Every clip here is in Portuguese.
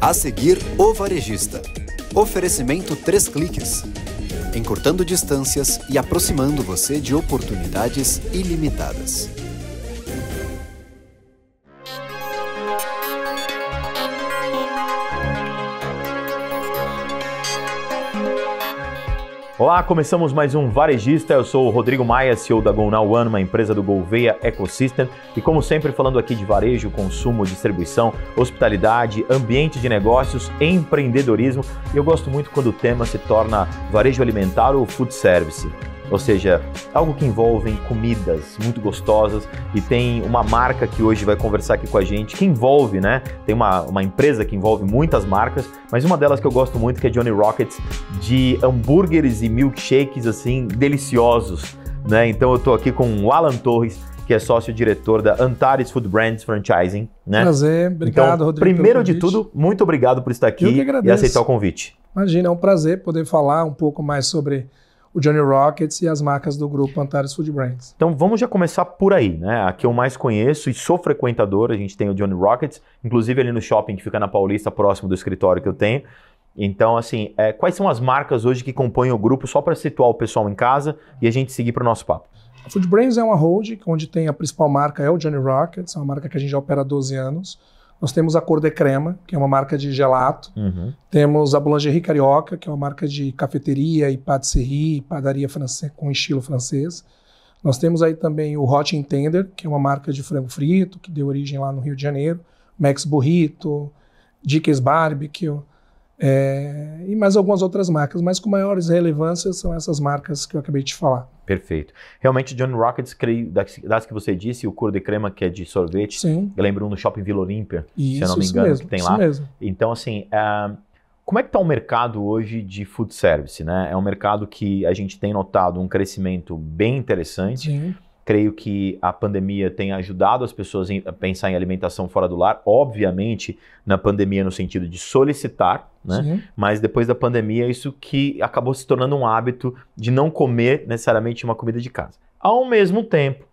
A seguir, o varejista. Oferecimento 3 cliques. Encurtando distâncias e aproximando você de oportunidades ilimitadas. Olá, começamos mais um Varejista. Eu sou o Rodrigo Maia, CEO da GoNow One, uma empresa do Gouveia Ecosystem. E como sempre, falando aqui de varejo, consumo, distribuição, hospitalidade, ambiente de negócios, empreendedorismo. E eu gosto muito quando o tema se torna varejo alimentar ou food service ou seja, algo que envolve comidas muito gostosas e tem uma marca que hoje vai conversar aqui com a gente, que envolve, né? Tem uma, uma empresa que envolve muitas marcas, mas uma delas que eu gosto muito que é Johnny Rockets, de hambúrgueres e milkshakes assim deliciosos, né? Então eu tô aqui com o Alan Torres, que é sócio-diretor da Antares Food Brands Franchising. Né? Prazer, então, obrigado, então, Rodrigo. Primeiro de tudo, muito obrigado por estar aqui e aceitar o convite. Imagina, é um prazer poder falar um pouco mais sobre o Johnny Rockets e as marcas do grupo Antares Food Brands. Então vamos já começar por aí, né? A que eu mais conheço e sou frequentador, a gente tem o Johnny Rockets, inclusive ali no shopping que fica na Paulista, próximo do escritório que eu tenho. Então, assim, é, quais são as marcas hoje que compõem o grupo, só para situar o pessoal em casa e a gente seguir para o nosso papo? A Food Brands é uma holding onde tem a principal marca é o Johnny Rockets, é uma marca que a gente já opera há 12 anos. Nós temos a Cor de Crema, que é uma marca de gelato. Uhum. Temos a Boulangerie Carioca, que é uma marca de cafeteria e patisserie, padaria francesa, com estilo francês. Nós temos aí também o Hot Intender, que é uma marca de frango frito, que deu origem lá no Rio de Janeiro. Max Burrito, Dickens Barbecue. É, e mais algumas outras marcas, mas com maiores relevâncias são essas marcas que eu acabei de falar. Perfeito. Realmente, John Rockets, das, que você disse, o Curo de Crema, que é de sorvete, Sim. eu lembro um no Shopping Vila Olímpia, se eu não me engano, mesmo, que tem lá. Mesmo. Então, assim, uh, como é que está o mercado hoje de food service? Né? É um mercado que a gente tem notado um crescimento bem interessante. Sim Creio que a pandemia tem ajudado as pessoas a pensar em alimentação fora do lar, obviamente na pandemia no sentido de solicitar, né? Sim. Mas depois da pandemia isso que acabou se tornando um hábito de não comer necessariamente uma comida de casa. Ao mesmo tempo,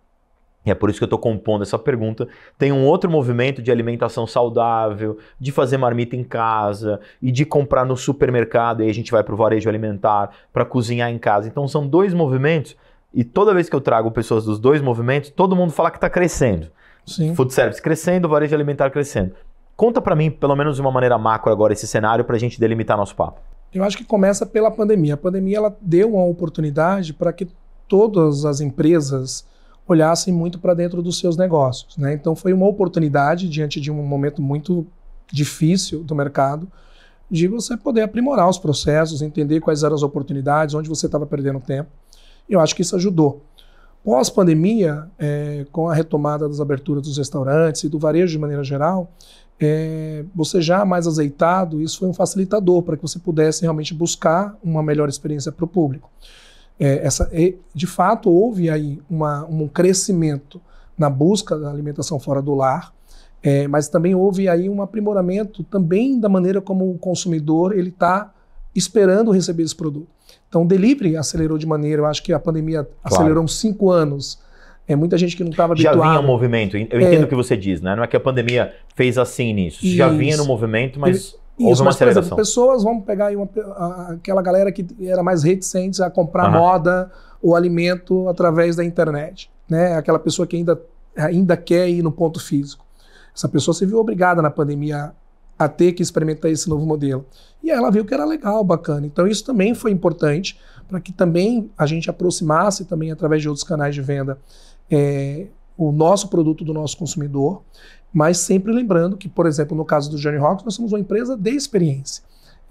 e é por isso que eu estou compondo essa pergunta. Tem um outro movimento de alimentação saudável, de fazer marmita em casa e de comprar no supermercado. E aí a gente vai para o varejo alimentar, para cozinhar em casa. Então são dois movimentos e toda vez que eu trago pessoas dos dois movimentos, todo mundo fala que está crescendo. Sim. Food service crescendo, varejo alimentar crescendo. Conta para mim, pelo menos de uma maneira macro agora, esse cenário para a gente delimitar nosso papo. Eu acho que começa pela pandemia. A pandemia ela deu uma oportunidade para que todas as empresas olhassem muito para dentro dos seus negócios. Né? Então foi uma oportunidade, diante de um momento muito difícil do mercado, de você poder aprimorar os processos, entender quais eram as oportunidades, onde você estava perdendo tempo. Eu acho que isso ajudou. Pós-pandemia, é, com a retomada das aberturas dos restaurantes e do varejo de maneira geral, é, você já mais azeitado, isso foi um facilitador para que você pudesse realmente buscar uma melhor experiência para o público. É, essa, de fato, houve aí uma, um crescimento na busca da alimentação fora do lar, é, mas também houve aí um aprimoramento também da maneira como o consumidor ele está esperando receber esse produto. Então, o delivery acelerou de maneira, eu acho que a pandemia claro. acelerou uns cinco anos. É muita gente que não estava habituada. Já vinha o um movimento, eu entendo é, o que você diz, né? Não é que a pandemia fez assim nisso. Isso. Já vinha no movimento, mas Ele, houve uma mas, aceleração. Exemplo, pessoas, vamos pegar uma, aquela galera que era mais reticente a comprar uhum. moda ou alimento através da internet, né? Aquela pessoa que ainda, ainda quer ir no ponto físico. Essa pessoa se viu obrigada na pandemia a ter que experimentar esse novo modelo. E ela viu que era legal, bacana. Então isso também foi importante para que também a gente aproximasse também através de outros canais de venda é, o nosso produto do nosso consumidor, mas sempre lembrando que, por exemplo, no caso do Johnny Rock, nós somos uma empresa de experiência.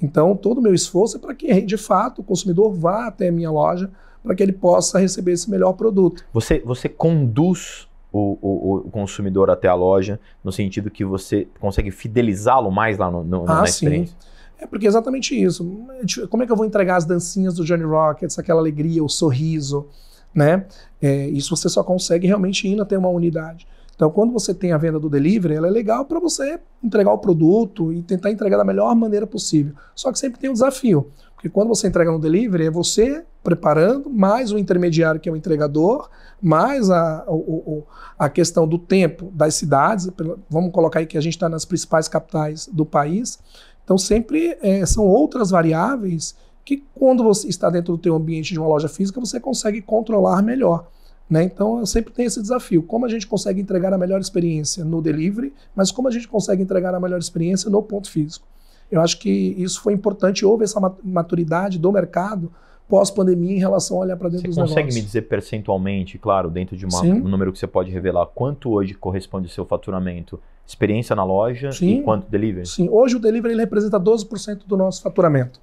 Então todo o meu esforço é para que de fato o consumidor vá até a minha loja para que ele possa receber esse melhor produto. Você, você conduz o, o, o, consumidor até a loja, no sentido que você consegue fidelizá-lo mais lá no, no, ah, na sim. experiência? É porque é exatamente isso. Tipo, como é que eu vou entregar as dancinhas do Johnny Rockets, aquela alegria, o sorriso, né? É, isso você só consegue realmente indo até uma unidade. Então, quando você tem a venda do delivery, ela é legal para você entregar o produto e tentar entregar da melhor maneira possível. Só que sempre tem um desafio. Porque quando você entrega no delivery, é você preparando, mais o intermediário que é o entregador, mais a, o, a questão do tempo das cidades. Vamos colocar aí que a gente está nas principais capitais do país. Então, sempre é, são outras variáveis que, quando você está dentro do teu ambiente de uma loja física, você consegue controlar melhor. Né? Então, eu sempre tenho esse desafio. Como a gente consegue entregar a melhor experiência no delivery, mas como a gente consegue entregar a melhor experiência no ponto físico. Eu acho que isso foi importante. Houve essa maturidade do mercado pós-pandemia em relação a olhar para dentro você dos negócios. Você consegue me dizer percentualmente, claro, dentro de uma, um número que você pode revelar, quanto hoje corresponde ao seu faturamento? Experiência na loja Sim. e quanto delivery? Sim, hoje o delivery ele representa 12% do nosso faturamento.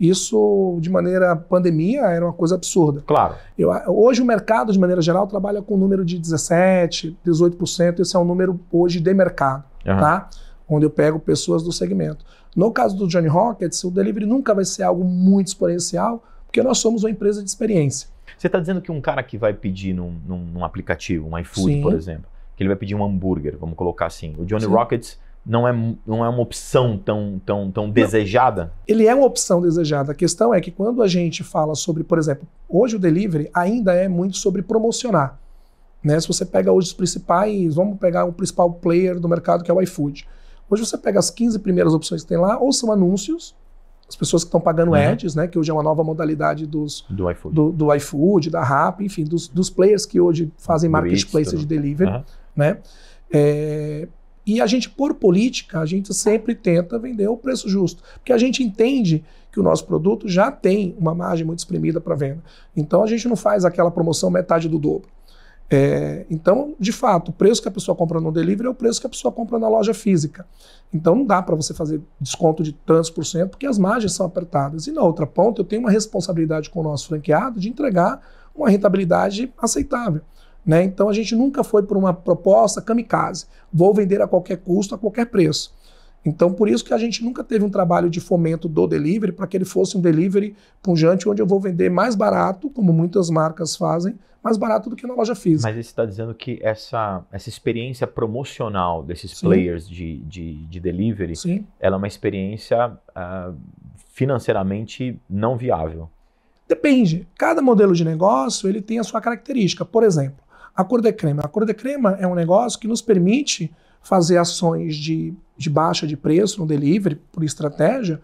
Isso, de maneira pandemia, era uma coisa absurda. Claro. Eu, hoje o mercado, de maneira geral, trabalha com um número de 17%, 18%. Esse é um número hoje de mercado, uhum. tá? Onde eu pego pessoas do segmento. No caso do Johnny Rockets, o delivery nunca vai ser algo muito exponencial, porque nós somos uma empresa de experiência. Você está dizendo que um cara que vai pedir num, num, num aplicativo, um iFood, Sim. por exemplo, que ele vai pedir um hambúrguer, vamos colocar assim. O Johnny Sim. Rockets não é, não é uma opção tão, tão, tão desejada? Ele é uma opção desejada. A questão é que quando a gente fala sobre, por exemplo, hoje o delivery ainda é muito sobre promocionar. Né? Se você pega hoje os principais, vamos pegar o principal player do mercado que é o iFood. Hoje você pega as 15 primeiras opções que tem lá, ou são anúncios, as pessoas que estão pagando uhum. ads, né, que hoje é uma nova modalidade dos, do, iFood. Do, do iFood da Rap, enfim, dos, dos, players que hoje fazem marketplace de delivery. Uhum. Né? É, e a gente, por política, a gente sempre tenta vender o preço justo, porque a gente entende que o nosso produto já tem uma margem muito espremida para venda. Então a gente não faz aquela promoção metade do dobro. É, então, de fato, o preço que a pessoa compra no delivery é o preço que a pessoa compra na loja física. Então, não dá para você fazer desconto de tantos por cento, porque as margens são apertadas. E na outra ponta, eu tenho uma responsabilidade com o nosso franqueado de entregar uma rentabilidade aceitável. Né? Então, a gente nunca foi por uma proposta kamikaze: vou vender a qualquer custo, a qualquer preço. Então, por isso que a gente nunca teve um trabalho de fomento do delivery para que ele fosse um delivery punjante onde eu vou vender mais barato, como muitas marcas fazem, mais barato do que na loja física. Mas você está dizendo que essa, essa experiência promocional desses Sim. players de, de, de delivery, Sim. ela é uma experiência uh, financeiramente não viável. Depende. Cada modelo de negócio ele tem a sua característica. Por exemplo, a cor de crema. A cor de crema é um negócio que nos permite fazer ações de, de baixa de preço no delivery, por estratégia,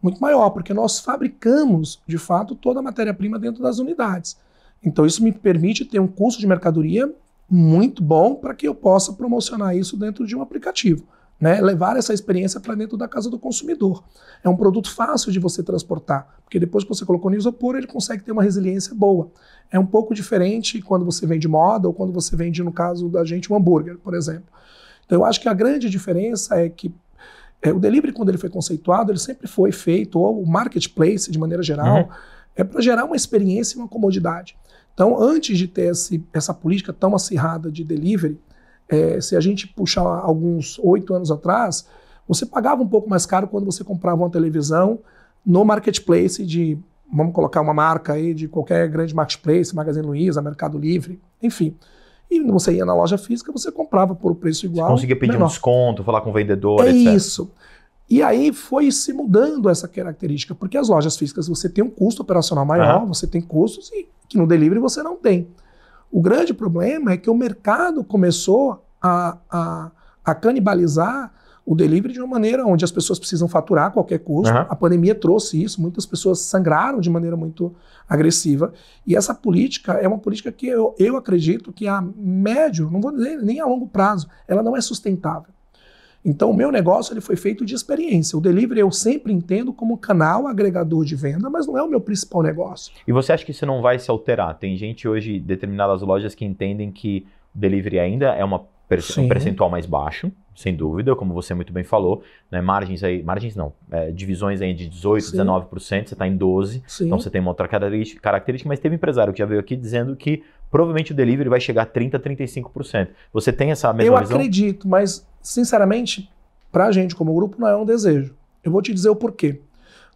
muito maior, porque nós fabricamos, de fato, toda a matéria-prima dentro das unidades. Então, isso me permite ter um custo de mercadoria muito bom para que eu possa promocionar isso dentro de um aplicativo. Né? Levar essa experiência para dentro da casa do consumidor. É um produto fácil de você transportar, porque depois que você colocou no isopor, ele consegue ter uma resiliência boa. É um pouco diferente quando você vende moda ou quando você vende, no caso da gente, um hambúrguer, por exemplo. Então, eu acho que a grande diferença é que é, o delivery, quando ele foi conceituado, ele sempre foi feito, ou o marketplace, de maneira geral, uhum. é, é para gerar uma experiência e uma comodidade. Então, antes de ter esse, essa política tão acirrada de delivery, é, se a gente puxar alguns oito anos atrás, você pagava um pouco mais caro quando você comprava uma televisão no marketplace de, vamos colocar uma marca aí, de qualquer grande marketplace, Magazine Luiza, Mercado Livre, enfim. E você ia na loja física, você comprava por um preço igual. Você conseguia pedir menor. um desconto, falar com o vendedor, é etc. isso. E aí foi se mudando essa característica, porque as lojas físicas você tem um custo operacional maior, uhum. você tem custos e, que no delivery você não tem. O grande problema é que o mercado começou a, a, a canibalizar o delivery de uma maneira onde as pessoas precisam faturar a qualquer custo. Uhum. A pandemia trouxe isso, muitas pessoas sangraram de maneira muito agressiva. E essa política é uma política que eu, eu acredito que a médio, não vou dizer nem a longo prazo, ela não é sustentável. Então, o meu negócio ele foi feito de experiência. O delivery eu sempre entendo como canal agregador de venda, mas não é o meu principal negócio. E você acha que isso não vai se alterar? Tem gente hoje, determinadas lojas, que entendem que o delivery ainda é uma um percentual mais baixo, sem dúvida, como você muito bem falou, né? margens aí, margens não, é, divisões aí de 18%, Sim. 19%, você está em 12%, Sim. então você tem uma outra característica, mas teve empresário que já veio aqui dizendo que provavelmente o delivery vai chegar a 30%, 35%. Você tem essa mesma Eu visão? Eu acredito, mas sinceramente, para a gente como grupo não é um desejo. Eu vou te dizer o porquê.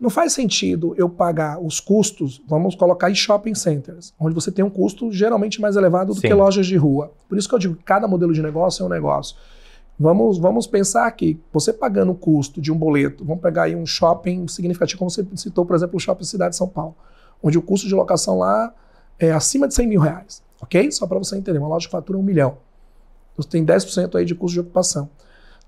Não faz sentido eu pagar os custos, vamos colocar em shopping centers, onde você tem um custo geralmente mais elevado do Sim. que lojas de rua. Por isso que eu digo que cada modelo de negócio é um negócio. Vamos, vamos pensar que você pagando o custo de um boleto, vamos pegar aí um shopping significativo, como você citou, por exemplo, o Shopping Cidade de São Paulo, onde o custo de locação lá é acima de 100 mil reais, ok? Só para você entender, uma loja que fatura um milhão. Você tem 10% aí de custo de ocupação.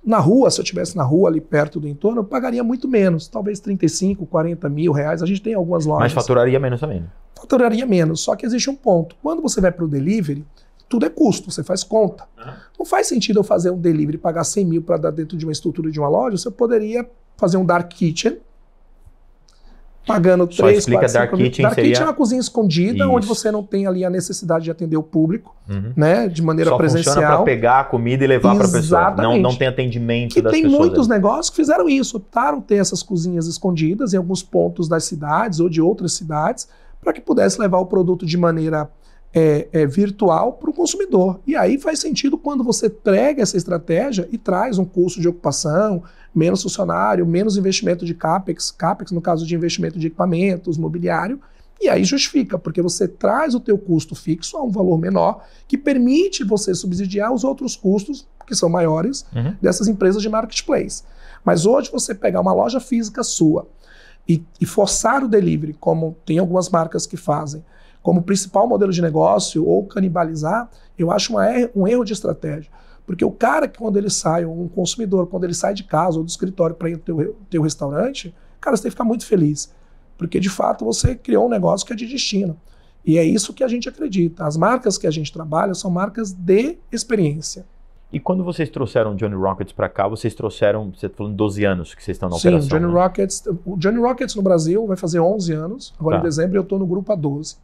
Na rua, se eu tivesse na rua ali perto do entorno, eu pagaria muito menos, talvez 35, 40 mil reais. A gente tem algumas lojas. Mas faturaria menos também. Né? Faturaria menos, só que existe um ponto. Quando você vai para o delivery, tudo é custo, você faz conta. Uhum. Não faz sentido eu fazer um delivery e pagar 100 mil para dar dentro de uma estrutura de uma loja, você poderia fazer um dark kitchen, pagando 3, Só explica 4, Dark Kitchen Dark seria... Kitchen é uma cozinha escondida, Isso. onde você não tem ali a necessidade de atender o público, uhum. né? De maneira Só presencial. Só para pegar a comida e levar para a pessoa. Não, não tem atendimento e das tem pessoas. muitos ali. negócios que fizeram isso, optaram ter essas cozinhas escondidas em alguns pontos das cidades ou de outras cidades, para que pudesse levar o produto de maneira é, é, virtual para o consumidor. E aí faz sentido quando você prega essa estratégia e traz um custo de ocupação, menos funcionário, menos investimento de CAPEX, CAPEX no caso de investimento de equipamentos, mobiliário, e aí justifica, porque você traz o teu custo fixo a um valor menor, que permite você subsidiar os outros custos, que são maiores, uhum. dessas empresas de marketplace. Mas hoje você pegar uma loja física sua e, e forçar o delivery, como tem algumas marcas que fazem, como principal modelo de negócio ou canibalizar, eu acho er um erro de estratégia. Porque o cara, quando ele sai, ou um consumidor, quando ele sai de casa ou do escritório para ir ao teu, teu restaurante, cara, você tem que ficar muito feliz. Porque, de fato, você criou um negócio que é de destino. E é isso que a gente acredita. As marcas que a gente trabalha são marcas de experiência. E quando vocês trouxeram o Johnny Rockets para cá, vocês trouxeram, você está falando 12 anos que vocês estão na Sim, operação. Sim, Johnny né? Rockets, o Johnny Rockets no Brasil vai fazer 11 anos. Agora tá. em dezembro eu estou no grupo há 12.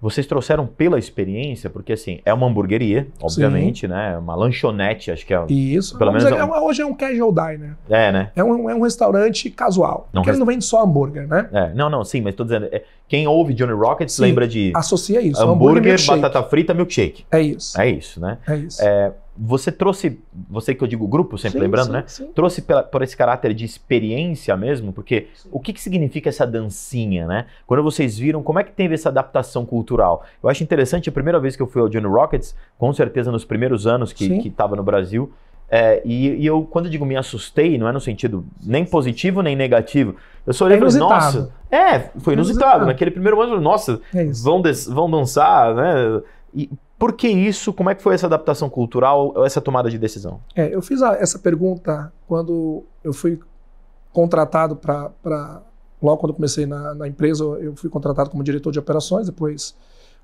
Vocês trouxeram pela experiência, porque assim, é uma hamburgueria, obviamente, Sim. né? É uma lanchonete, acho que é. Isso. Pelo menos é, é um... hoje é um casual diner. Né? É, né? É um, é um restaurante casual. Não porque resta... ele não vende só hambúrguer, né? É, não, não, sim, mas tô dizendo, é, quem ouve Johnny Rockets sim, lembra de. Associa isso. Hambúrguer, hambúrguer batata frita, milkshake. É isso. É isso, né? É isso. É, você trouxe, você que eu digo grupo, sempre sim, lembrando, sim, né? Sim. Trouxe pela, por esse caráter de experiência mesmo, porque o que, que significa essa dancinha, né? Quando vocês viram, como é que teve essa adaptação cultural? Eu acho interessante, a primeira vez que eu fui ao Johnny Rockets, com certeza nos primeiros anos que estava no Brasil, é, e, e, eu, quando eu digo me assustei, não é no sentido nem positivo nem negativo. Eu só olhei é nossa. É, foi inusitado. inusitado. Naquele primeiro ano, nossa, é vão, vão dançar, né? E por que isso? Como é que foi essa adaptação cultural, essa tomada de decisão? É, eu fiz a, essa pergunta quando eu fui contratado para. Logo quando comecei na, na, empresa, eu fui contratado como diretor de operações, depois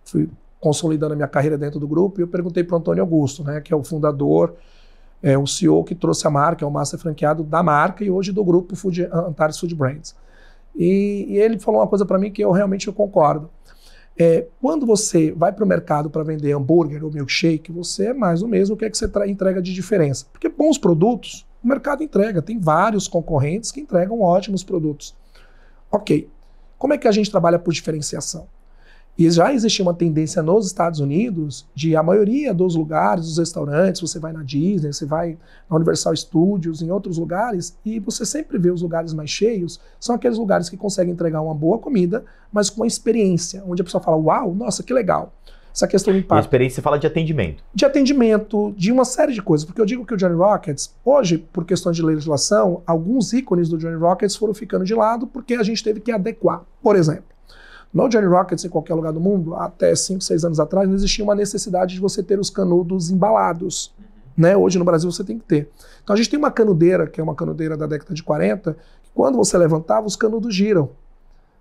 fui consolidando a minha carreira dentro do grupo e eu perguntei para o Antônio Augusto, né, que é o fundador, é o CEO que trouxe a marca, é o master franqueado da marca e hoje do grupo Food, Antares Food Brands. E, e ele falou uma coisa para mim que eu realmente eu concordo. É, quando você vai para o mercado para vender hambúrguer ou milkshake, você é mais o mesmo. O que é que você entrega de diferença? Porque bons produtos, o mercado entrega. Tem vários concorrentes que entregam ótimos produtos. Ok. Como é que a gente trabalha por diferenciação? E já existia uma tendência nos Estados Unidos de a maioria dos lugares, dos restaurantes, você vai na Disney, você vai na Universal Studios, em outros lugares, e você sempre vê os lugares mais cheios, são aqueles lugares que conseguem entregar uma boa comida, mas com uma experiência, onde a pessoa fala, uau, nossa, que legal. Essa questão do impacto. A experiência você fala de atendimento. De atendimento, de uma série de coisas. Porque eu digo que o Johnny Rockets, hoje, por questões de legislação, alguns ícones do Johnny Rockets foram ficando de lado porque a gente teve que adequar. Por exemplo, no Johnny Rockets, em qualquer lugar do mundo, até 5, 6 anos atrás, não existia uma necessidade de você ter os canudos embalados. Uhum. Né? Hoje no Brasil você tem que ter. Então a gente tem uma canudeira, que é uma canudeira da década de 40, que quando você levantava, os canudos giram.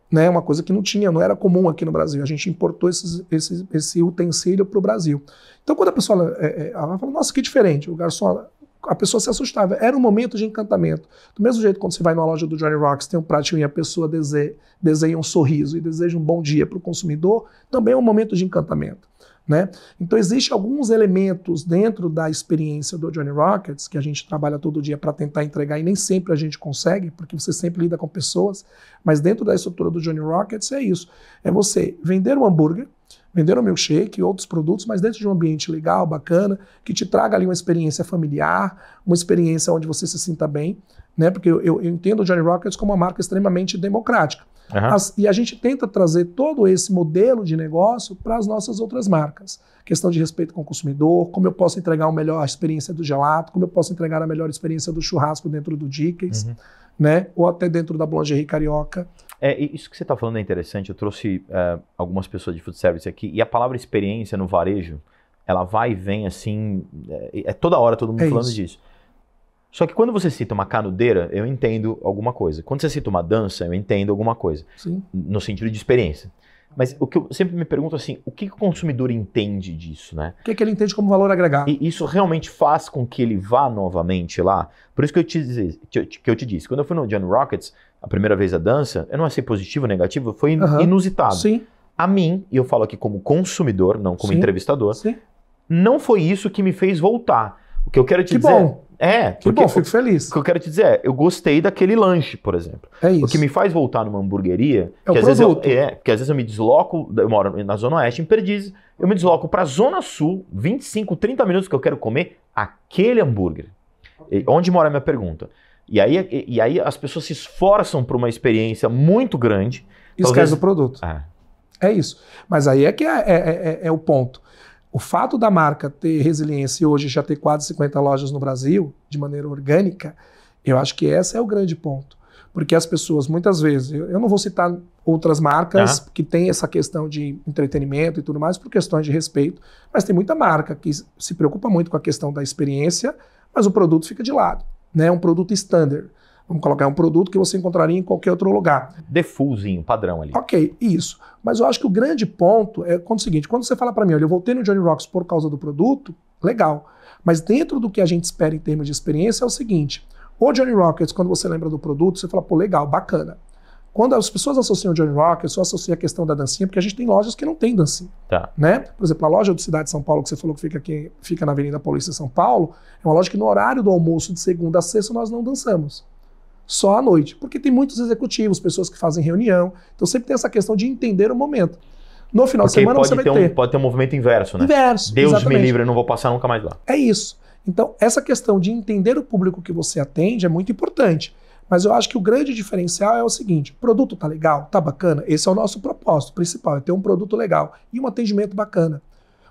Né? Uma coisa que não tinha, não era comum aqui no Brasil. A gente importou esses, esses, esse utensílio para o Brasil. Então quando a pessoa é, é, ela fala, nossa, que diferente, o garçom a pessoa se assustava. Era um momento de encantamento. Do mesmo jeito, quando você vai numa loja do Johnny Rocks, tem um pratinho e a pessoa deseja, desenha um sorriso e deseja um bom dia para o consumidor, também é um momento de encantamento. Né? Então, existem alguns elementos dentro da experiência do Johnny Rockets que a gente trabalha todo dia para tentar entregar e nem sempre a gente consegue, porque você sempre lida com pessoas, mas dentro da estrutura do Johnny Rockets é isso: é você vender um hambúrguer venderam milkshake e outros produtos, mas dentro de um ambiente legal, bacana, que te traga ali uma experiência familiar, uma experiência onde você se sinta bem, né? Porque eu, eu entendo o Johnny Rockets como uma marca extremamente democrática. Uhum. As, e a gente tenta trazer todo esse modelo de negócio para as nossas outras marcas. Questão de respeito com o consumidor, como eu posso entregar a melhor experiência do gelato, como eu posso entregar a melhor experiência do churrasco dentro do Dickens, uhum. né? ou até dentro da Boulangerie Carioca. É, isso que você está falando é interessante. Eu trouxe é, algumas pessoas de food service aqui e a palavra experiência no varejo, ela vai e vem assim. É, é toda hora todo mundo é falando isso. disso. Só que quando você cita uma canudeira, eu entendo alguma coisa. Quando você cita uma dança, eu entendo alguma coisa. Sim. No sentido de experiência. Mas o que eu sempre me pergunto assim, o que o consumidor entende disso, né? O que, que ele entende como valor agregado? E isso realmente faz com que ele vá novamente lá? Por isso que eu te, diz, que eu te disse, quando eu fui no John Rockets, a primeira vez a dança, eu não achei positivo ou negativo, foi uhum. inusitado. Sim. A mim, e eu falo aqui como consumidor, não como Sim. entrevistador, Sim. não foi isso que me fez voltar. O que eu quero te que dizer. Bom. É, que bom, fico o, feliz. O que eu quero te dizer é, eu gostei daquele lanche, por exemplo. É isso. O que me faz voltar numa hamburgueria, é que às produto. vezes eu, é, porque às vezes eu me desloco, eu moro na zona oeste em Perdizes, eu me desloco para a zona sul, 25, 30 minutos que eu quero comer aquele hambúrguer. E, onde mora a minha pergunta? E aí, e, e aí as pessoas se esforçam para uma experiência muito grande. Esquece talvez... o produto. É. é. isso. Mas aí é que é, é, é, é o ponto. O fato da marca ter resiliência e hoje já ter quase 50 lojas no Brasil, de maneira orgânica, eu acho que esse é o grande ponto. Porque as pessoas, muitas vezes, eu não vou citar outras marcas tá. que têm essa questão de entretenimento e tudo mais, por questões de respeito, mas tem muita marca que se preocupa muito com a questão da experiência, mas o produto fica de lado. Né? um produto standard. Vamos colocar é um produto que você encontraria em qualquer outro lugar. Defusinho, padrão ali. Ok, isso. Mas eu acho que o grande ponto é quando, o seguinte: quando você fala para mim, olha, eu voltei no Johnny Rocks por causa do produto, legal. Mas dentro do que a gente espera em termos de experiência é o seguinte: o Johnny Rockets, quando você lembra do produto, você fala, pô, legal, bacana. Quando as pessoas associam o Johnny Rockets, eu associo a questão da dancinha, porque a gente tem lojas que não tem dancinha. Tá. Né? Por exemplo, a loja do Cidade de São Paulo, que você falou que fica, aqui, fica na Avenida Paulista, São Paulo, é uma loja que no horário do almoço de segunda a sexta nós não dançamos só à noite, porque tem muitos executivos, pessoas que fazem reunião. Então sempre tem essa questão de entender o momento. No final porque de semana você vai ter, um, ter. Pode ter um movimento inverso, né? Inverso. Deus exatamente. me livre, eu não vou passar nunca mais lá. É isso. Então, essa questão de entender o público que você atende é muito importante. Mas eu acho que o grande diferencial é o seguinte: produto tá legal, tá bacana. Esse é o nosso propósito principal, é ter um produto legal e um atendimento bacana.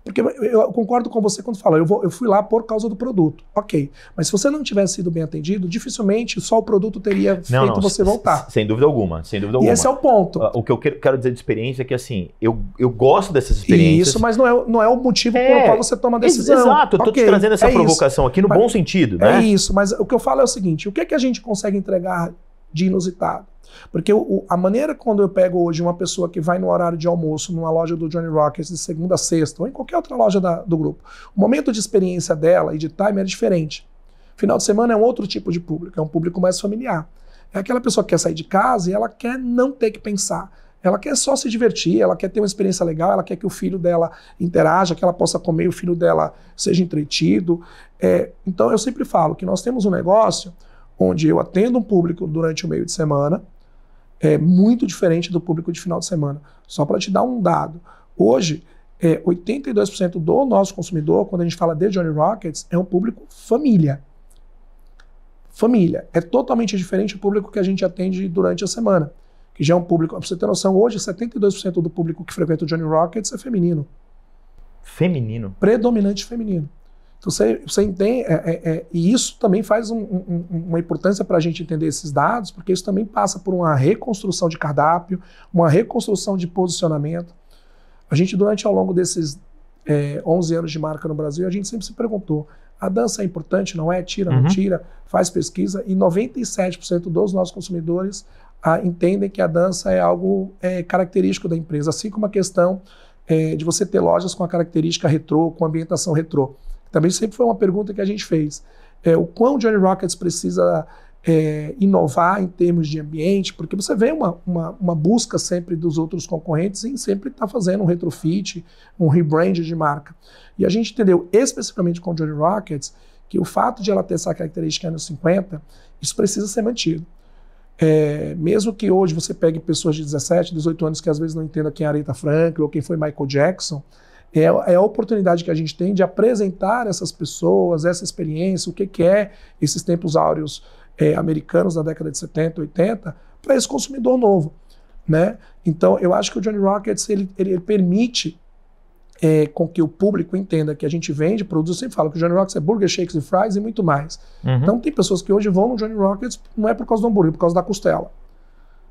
Porque eu concordo com você quando fala, eu, vou, eu fui lá por causa do produto. Ok. Mas se você não tivesse sido bem atendido, dificilmente só o produto teria não, feito não, você voltar. Sem dúvida alguma, sem dúvida alguma. E esse é o ponto. Ah, o que eu quero dizer de experiência é que, assim, eu, eu gosto dessas experiências. Isso, mas não é, não é o motivo é, pelo qual você toma a decisão. Exato, eu estou okay, te trazendo essa é provocação isso. aqui no mas, bom sentido, é né? É isso, mas o que eu falo é o seguinte, o que, é que a gente consegue entregar de inusitado? Porque o, a maneira quando eu pego hoje uma pessoa que vai no horário de almoço numa loja do Johnny Rockets de segunda a sexta, ou em qualquer outra loja da, do grupo, o momento de experiência dela e de time é diferente. Final de semana é um outro tipo de público, é um público mais familiar. É aquela pessoa que quer sair de casa e ela quer não ter que pensar. Ela quer só se divertir, ela quer ter uma experiência legal, ela quer que o filho dela interaja, que ela possa comer, o filho dela seja entretido. É, então eu sempre falo que nós temos um negócio onde eu atendo um público durante o meio de semana, é muito diferente do público de final de semana. Só para te dar um dado. Hoje, é, 82% do nosso consumidor, quando a gente fala de Johnny Rockets, é um público família. Família. É totalmente diferente do público que a gente atende durante a semana. Que já é um público. Pra você ter noção, hoje 72% do público que frequenta o Johnny Rockets é feminino. Feminino? Predominante feminino. Então, você, você entende, é, é, é, e isso também faz um, um, uma importância para a gente entender esses dados, porque isso também passa por uma reconstrução de cardápio, uma reconstrução de posicionamento. A gente, durante ao longo desses é, 11 anos de marca no Brasil, a gente sempre se perguntou: a dança é importante, não é? Tira, uhum. não tira? Faz pesquisa, e 97% dos nossos consumidores ah, entendem que a dança é algo é, característico da empresa, assim como a questão é, de você ter lojas com a característica retrô, com ambientação retrô. Também sempre foi uma pergunta que a gente fez. É, o quão Johnny Rockets precisa é, inovar em termos de ambiente, porque você vê uma, uma, uma busca sempre dos outros concorrentes em sempre estar tá fazendo um retrofit, um rebrand de marca. E a gente entendeu especificamente com Johnny Rockets que o fato de ela ter essa característica anos 50, isso precisa ser mantido. É, mesmo que hoje você pegue pessoas de 17, 18 anos que às vezes não entendam quem é Aretha Franklin ou quem foi Michael Jackson, é, é a oportunidade que a gente tem de apresentar essas pessoas, essa experiência, o que, que é esses tempos áureos é, americanos da década de 70, 80, para esse consumidor novo. Né? Então, eu acho que o Johnny Rockets ele, ele, ele permite é, com que o público entenda que a gente vende produtos. Eu sempre falo que o Johnny Rockets é burger, shakes e fries e muito mais. Uhum. Então, tem pessoas que hoje vão no Johnny Rockets não é por causa do hambúrguer, é por causa da costela,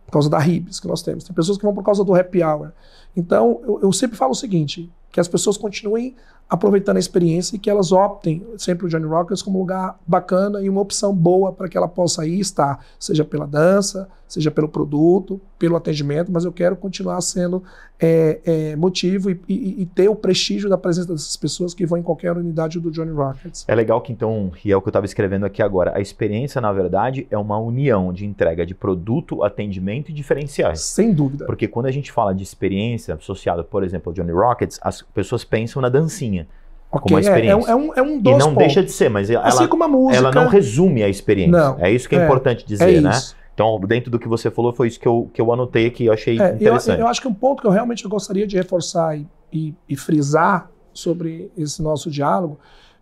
por causa da ribs que nós temos. Tem pessoas que vão por causa do happy hour. Então, eu, eu sempre falo o seguinte: que as pessoas continuem aproveitando a experiência e que elas optem sempre o Johnny Rockers como lugar bacana e uma opção boa para que ela possa ir estar, seja pela dança, seja pelo produto, pelo atendimento, mas eu quero continuar sendo é, é, motivo e, e, e, ter o prestígio da presença dessas pessoas que vão em qualquer unidade do Johnny Rockets. É legal que então, e é o que eu estava escrevendo aqui agora, a experiência, na verdade, é uma união de entrega de produto, atendimento e diferenciais. Sem dúvida. Porque quando a gente fala de experiência associada, por exemplo, ao Johnny Rockets, as pessoas pensam na dancinha. Okay, como uma experiência. É, é, um, é um é dos E não pontos. deixa de ser, mas ela, assim música, ela não resume a experiência. Não, é isso que é, é importante dizer, é né? Isso. Então, dentro do que você falou, foi isso que eu, que eu anotei aqui, eu achei é, interessante. Eu, eu, acho que um ponto que eu realmente gostaria de reforçar e, e, e frisar sobre esse nosso diálogo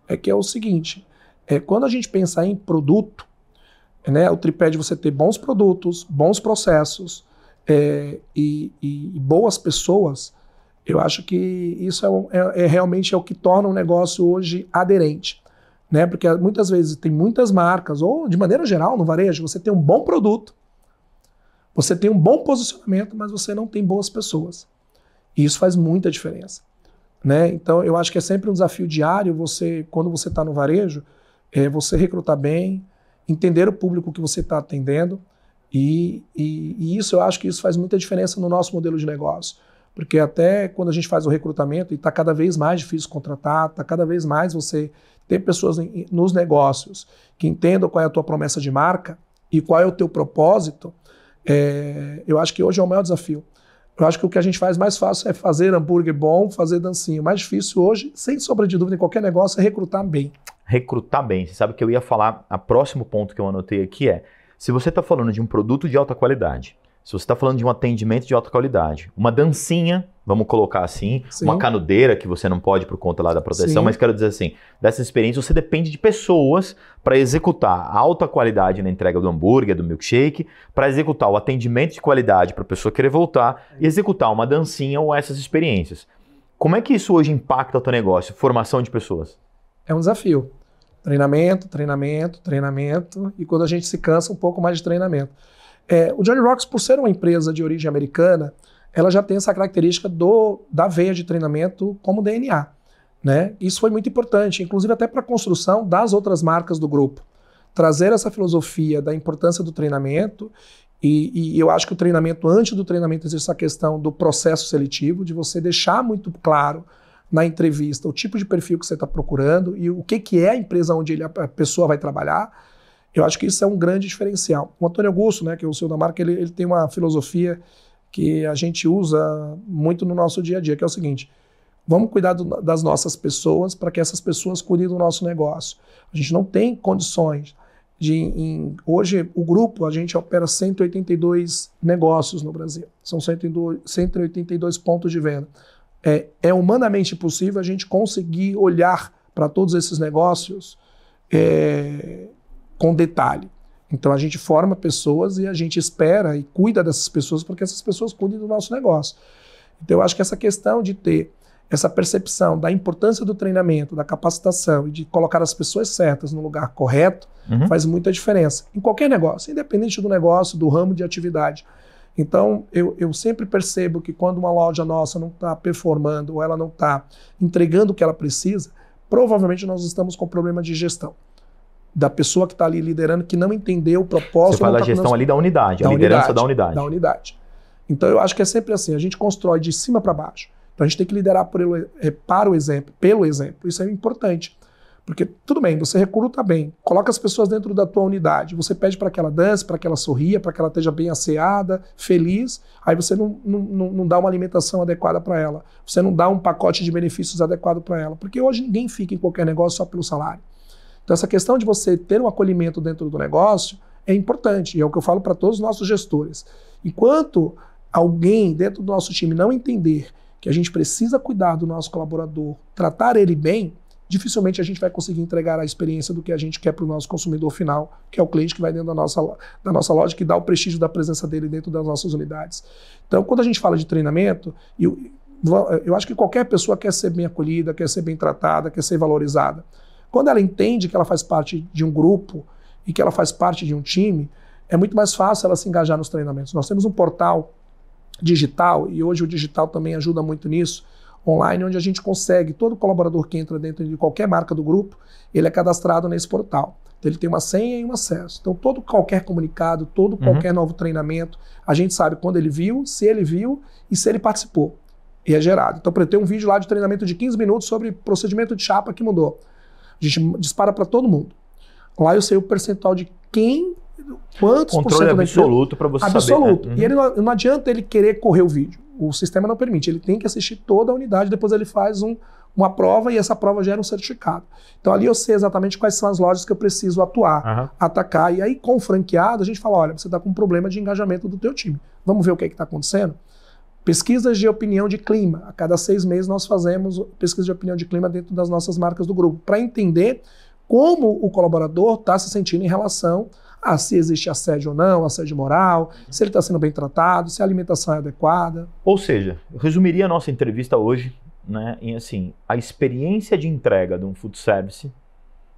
é que é o seguinte: é, quando a gente pensa em produto, né, o tripé de você ter bons produtos, bons processos é, e, e, boas pessoas, eu acho que isso é, é, é, realmente é o que torna o negócio hoje aderente né? Porque muitas vezes tem muitas marcas, ou de maneira geral, no varejo, você tem um bom produto, você tem um bom posicionamento, mas você não tem boas pessoas. E isso faz muita diferença. Né? Então, eu acho que é sempre um desafio diário você, quando você está no varejo, é você recrutar bem, entender o público que você está atendendo, e, e, e, isso eu acho que isso faz muita diferença no nosso modelo de negócio. Porque até quando a gente faz o recrutamento, e está cada vez mais difícil contratar, está cada vez mais você ter pessoas em, nos negócios que entendam qual é a tua promessa de marca e qual é o teu propósito. É, eu acho que hoje é o maior desafio. Eu acho que o que a gente faz mais fácil é fazer hambúrguer bom, fazer dancinho. O mais difícil hoje, sem sombra de dúvida, em qualquer negócio, é recrutar bem. Recrutar bem. Você sabe que eu ia falar, o próximo ponto que eu anotei aqui é, se você está falando de um produto de alta qualidade, se você está falando de um atendimento de alta qualidade, uma dancinha vamos colocar assim, Sim. uma canudeira que você não pode por conta lá da proteção, Sim. mas quero dizer assim, dessa experiência você depende de pessoas para executar alta qualidade na entrega do hambúrguer, do milkshake, para executar o atendimento de qualidade para a pessoa querer voltar e é. executar uma dancinha ou essas experiências. Como é que isso hoje impacta o teu negócio, formação de pessoas? É um desafio. Treinamento, treinamento, treinamento, e quando a gente se cansa, um pouco mais de treinamento. É, o Johnny Rocks, por ser uma empresa de origem americana, ela já tem essa característica do, da veia de treinamento como DNA. Né? Isso foi muito importante, inclusive até para a construção das outras marcas do grupo. Trazer essa filosofia da importância do treinamento, e, e eu acho que o treinamento, antes do treinamento, existe essa questão do processo seletivo, de você deixar muito claro na entrevista o tipo de perfil que você está procurando e o que, que é a empresa onde ele, a pessoa vai trabalhar. Eu acho que isso é um grande diferencial. O Antônio Augusto, né, que é o CEO da marca, ele, ele tem uma filosofia que a gente usa muito no nosso dia a dia, que é o seguinte: vamos cuidar do, das nossas pessoas para que essas pessoas cuidem do nosso negócio. A gente não tem condições de. Em, hoje, o grupo, a gente opera 182 negócios no Brasil, são 182, 182 pontos de venda. É, é humanamente possível a gente conseguir olhar para todos esses negócios é, com detalhe. Então a gente forma pessoas e a gente espera e cuida dessas pessoas porque essas pessoas cuidem do nosso negócio. Então eu acho que essa questão de ter essa percepção da importância do treinamento, da capacitação e de colocar as pessoas certas no lugar correto uhum. faz muita diferença em qualquer negócio, independente do negócio, do ramo de atividade. Então, eu, eu sempre percebo que quando uma loja nossa não está performando ou ela não está entregando o que ela precisa, provavelmente nós estamos com problema de gestão da pessoa que está ali liderando que não entendeu o propósito. Você fala da tá gestão ali da unidade, da a liderança unidade, da unidade. Da unidade. Então eu acho que é sempre assim, a gente constrói de cima para baixo. Então a gente tem que liderar por, eh, para o exemplo, pelo exemplo. Isso é importante. Porque tudo bem, você recruta bem, coloca as pessoas dentro da tua unidade, você pede para que ela dance, para que ela sorria, para que ela esteja bem asseada, feliz, aí você não, não, não dá uma alimentação adequada para ela, você não dá um pacote de benefícios adequado para ela. Porque hoje ninguém fica em qualquer negócio só pelo salário. Então, essa questão de você ter um acolhimento dentro do negócio é importante, e é o que eu falo para todos os nossos gestores. Enquanto alguém dentro do nosso time não entender que a gente precisa cuidar do nosso colaborador, tratar ele bem, dificilmente a gente vai conseguir entregar a experiência do que a gente quer para o nosso consumidor final, que é o cliente que vai dentro da nossa, da nossa loja, que dá o prestígio da presença dele dentro das nossas unidades. Então, quando a gente fala de treinamento, eu, eu acho que qualquer pessoa quer ser bem acolhida, quer ser bem tratada, quer ser valorizada. Quando ela entende que ela faz parte de um grupo e que ela faz parte de um time, é muito mais fácil ela se engajar nos treinamentos. Nós temos um portal digital, e hoje o digital também ajuda muito nisso, online, onde a gente consegue, todo colaborador que entra dentro de qualquer marca do grupo, ele é cadastrado nesse portal. Então, ele tem uma senha e um acesso. Então, todo qualquer comunicado, todo uhum. qualquer novo treinamento, a gente sabe quando ele viu, se ele viu e se ele participou. E é gerado. Então, para ter um vídeo lá de treinamento de 15 minutos sobre procedimento de chapa que mudou. A gente dispara para todo mundo. Lá eu sei o percentual de quem, quantos Controle por cento absoluto para você absoluto. saber. Absoluto. Né? Uhum. E ele uhum. não, adianta ele querer correr o vídeo. O sistema não permite. Ele tem que assistir toda a unidade, depois ele faz um, uma prova e essa prova gera um certificado. Então ali eu sei exatamente quais são as lojas que eu preciso atuar, uhum. atacar. E aí com o franqueado a gente fala, olha, você está com um problema de engajamento do teu time. Vamos ver o que é está acontecendo? Pesquisas de opinião de clima. A cada seis meses nós fazemos pesquisa de opinião de clima dentro das nossas marcas do grupo, para entender como o colaborador está se sentindo em relação a se existe assédio ou não, assédio moral, se ele está sendo bem tratado, se a alimentação é adequada. Ou seja, eu resumiria a nossa entrevista hoje né, em assim, a experiência de entrega de um food service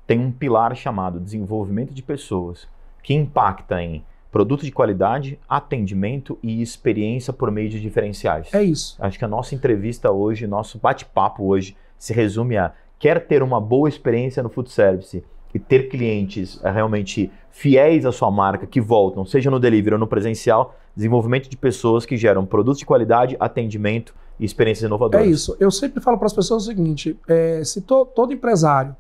tem um pilar chamado desenvolvimento de pessoas, que impacta em produto de qualidade, atendimento e experiência por meio de diferenciais. É isso. Acho que a nossa entrevista hoje, nosso bate-papo hoje, se resume a quer ter uma boa experiência no food service e ter clientes eh, realmente fiéis à sua marca, que voltam, seja no delivery ou no presencial, desenvolvimento de pessoas que geram produtos de qualidade, atendimento e experiências inovadoras. É isso. Eu sempre falo para as pessoas o seguinte: é, se to, todo empresário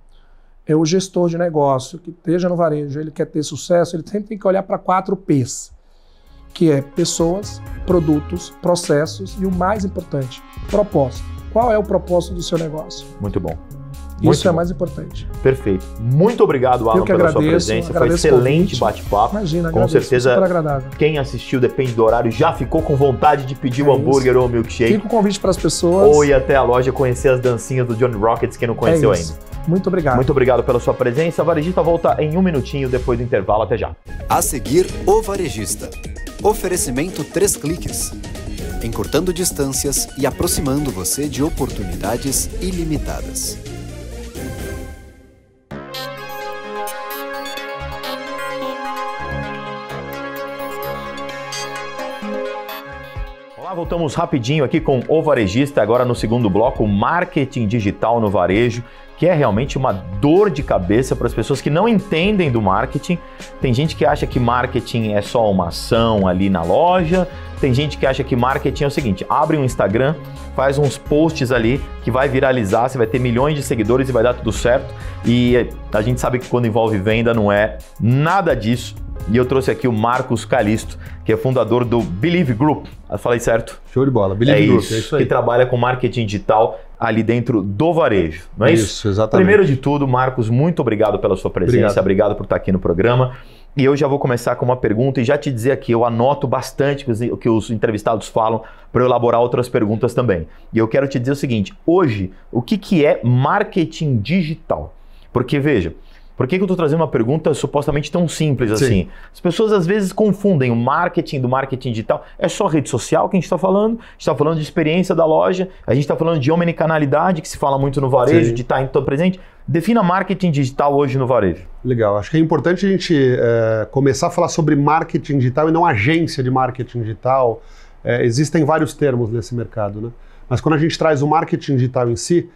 é o gestor de negócio que esteja no varejo, ele quer ter sucesso, ele sempre tem que olhar para quatro P's, que é pessoas, produtos, processos e o mais importante, propósito. Qual é o propósito do seu negócio? Muito bom. Muito Isso é bom. é mais importante. Perfeito. Muito obrigado, Alan, pela agradeço, sua presença. Foi excelente bate-papo. Imagina, Com certeza, super agradável. quem assistiu Depende do Horário já ficou com vontade de pedir é um hambúrguer ou um milkshake. Fica o convite para as pessoas. Ou ir até a loja conhecer as dancinhas do Johnny Rockets, quem não é conheceu é ainda. Muito obrigado. Muito obrigado pela sua presença. A Varejista volta em um minutinho depois do intervalo. Até já. A seguir, o Varejista. Oferecimento 3 cliques. Encurtando distâncias e aproximando você de oportunidades ilimitadas. Olá, voltamos rapidinho aqui com o Varejista, agora no segundo bloco, marketing digital no varejo, que é realmente uma dor de cabeça para as pessoas que não entendem do marketing. Tem gente que acha que marketing é só uma ação ali na loja, tem gente que acha que marketing é o seguinte: abre um Instagram, faz uns posts ali que vai viralizar, você vai ter milhões de seguidores e vai dar tudo certo. E a gente sabe que quando envolve venda não é nada disso. E eu trouxe aqui o Marcos Calisto, que é fundador do Believe Group. falei certo? Show de bola, Believe é Group, isso, é isso aí. Que trabalha com marketing digital ali dentro do varejo, não é isso? Isso, exatamente. Primeiro de tudo, Marcos, muito obrigado pela sua presença, obrigado, obrigado por estar aqui no programa. E eu já vou começar com uma pergunta e já te dizer aqui, eu anoto bastante o que os entrevistados falam para elaborar outras perguntas também. E eu quero te dizer o seguinte, hoje, o que, que é marketing digital? Porque, veja, por que, que eu estou trazendo uma pergunta supostamente tão simples Sim. assim? As pessoas às vezes confundem o marketing do marketing digital. É só rede social que a gente está falando, a gente está falando de experiência da loja, a gente está falando de omnicanalidade, que se fala muito no varejo, Sim. de estar tá em todo presente. Defina marketing digital hoje no varejo. Legal, acho que é importante a gente é, começar a falar sobre marketing digital e não agência de marketing digital. É, existem vários termos nesse mercado, né? Mas quando a gente traz o marketing digital em si,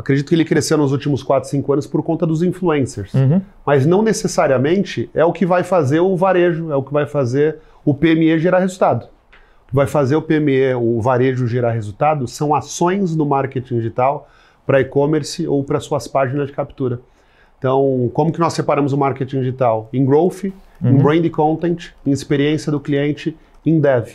Acredito que ele cresceu nos últimos 4, 5 anos por conta dos influencers. Uhum. Mas não necessariamente é o que vai fazer o varejo, é o que vai fazer o PME gerar resultado. O que vai fazer o PME, o varejo gerar resultado, são ações no marketing digital para e-commerce ou para suas páginas de captura. Então, como que nós separamos o marketing digital? Em growth, uhum. em brand content, em experiência do cliente, em dev.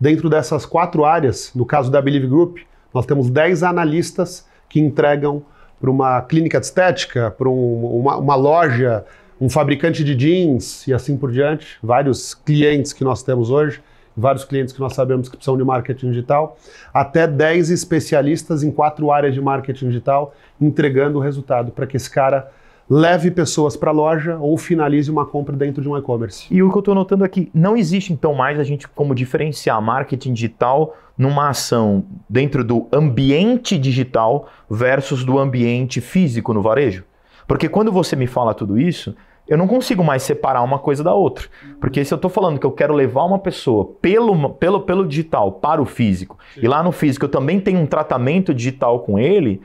Dentro dessas quatro áreas, no caso da Believe Group, nós temos 10 analistas que entregam para uma clínica de estética, para um, uma, uma loja, um fabricante de jeans e assim por diante. Vários clientes que nós temos hoje vários clientes que nós sabemos que precisam de marketing digital, até 10 especialistas em quatro áreas de marketing digital entregando o resultado para que esse cara leve pessoas para a loja ou finalize uma compra dentro de um e-commerce. E o que eu estou notando aqui, não existe então mais a gente como diferenciar marketing digital numa ação dentro do ambiente digital versus do ambiente físico no varejo? Porque quando você me fala tudo isso, eu não consigo mais separar uma coisa da outra. Porque se eu estou falando que eu quero levar uma pessoa pelo, pelo, pelo digital para o físico, Sim. e lá no físico eu também tenho um tratamento digital com ele,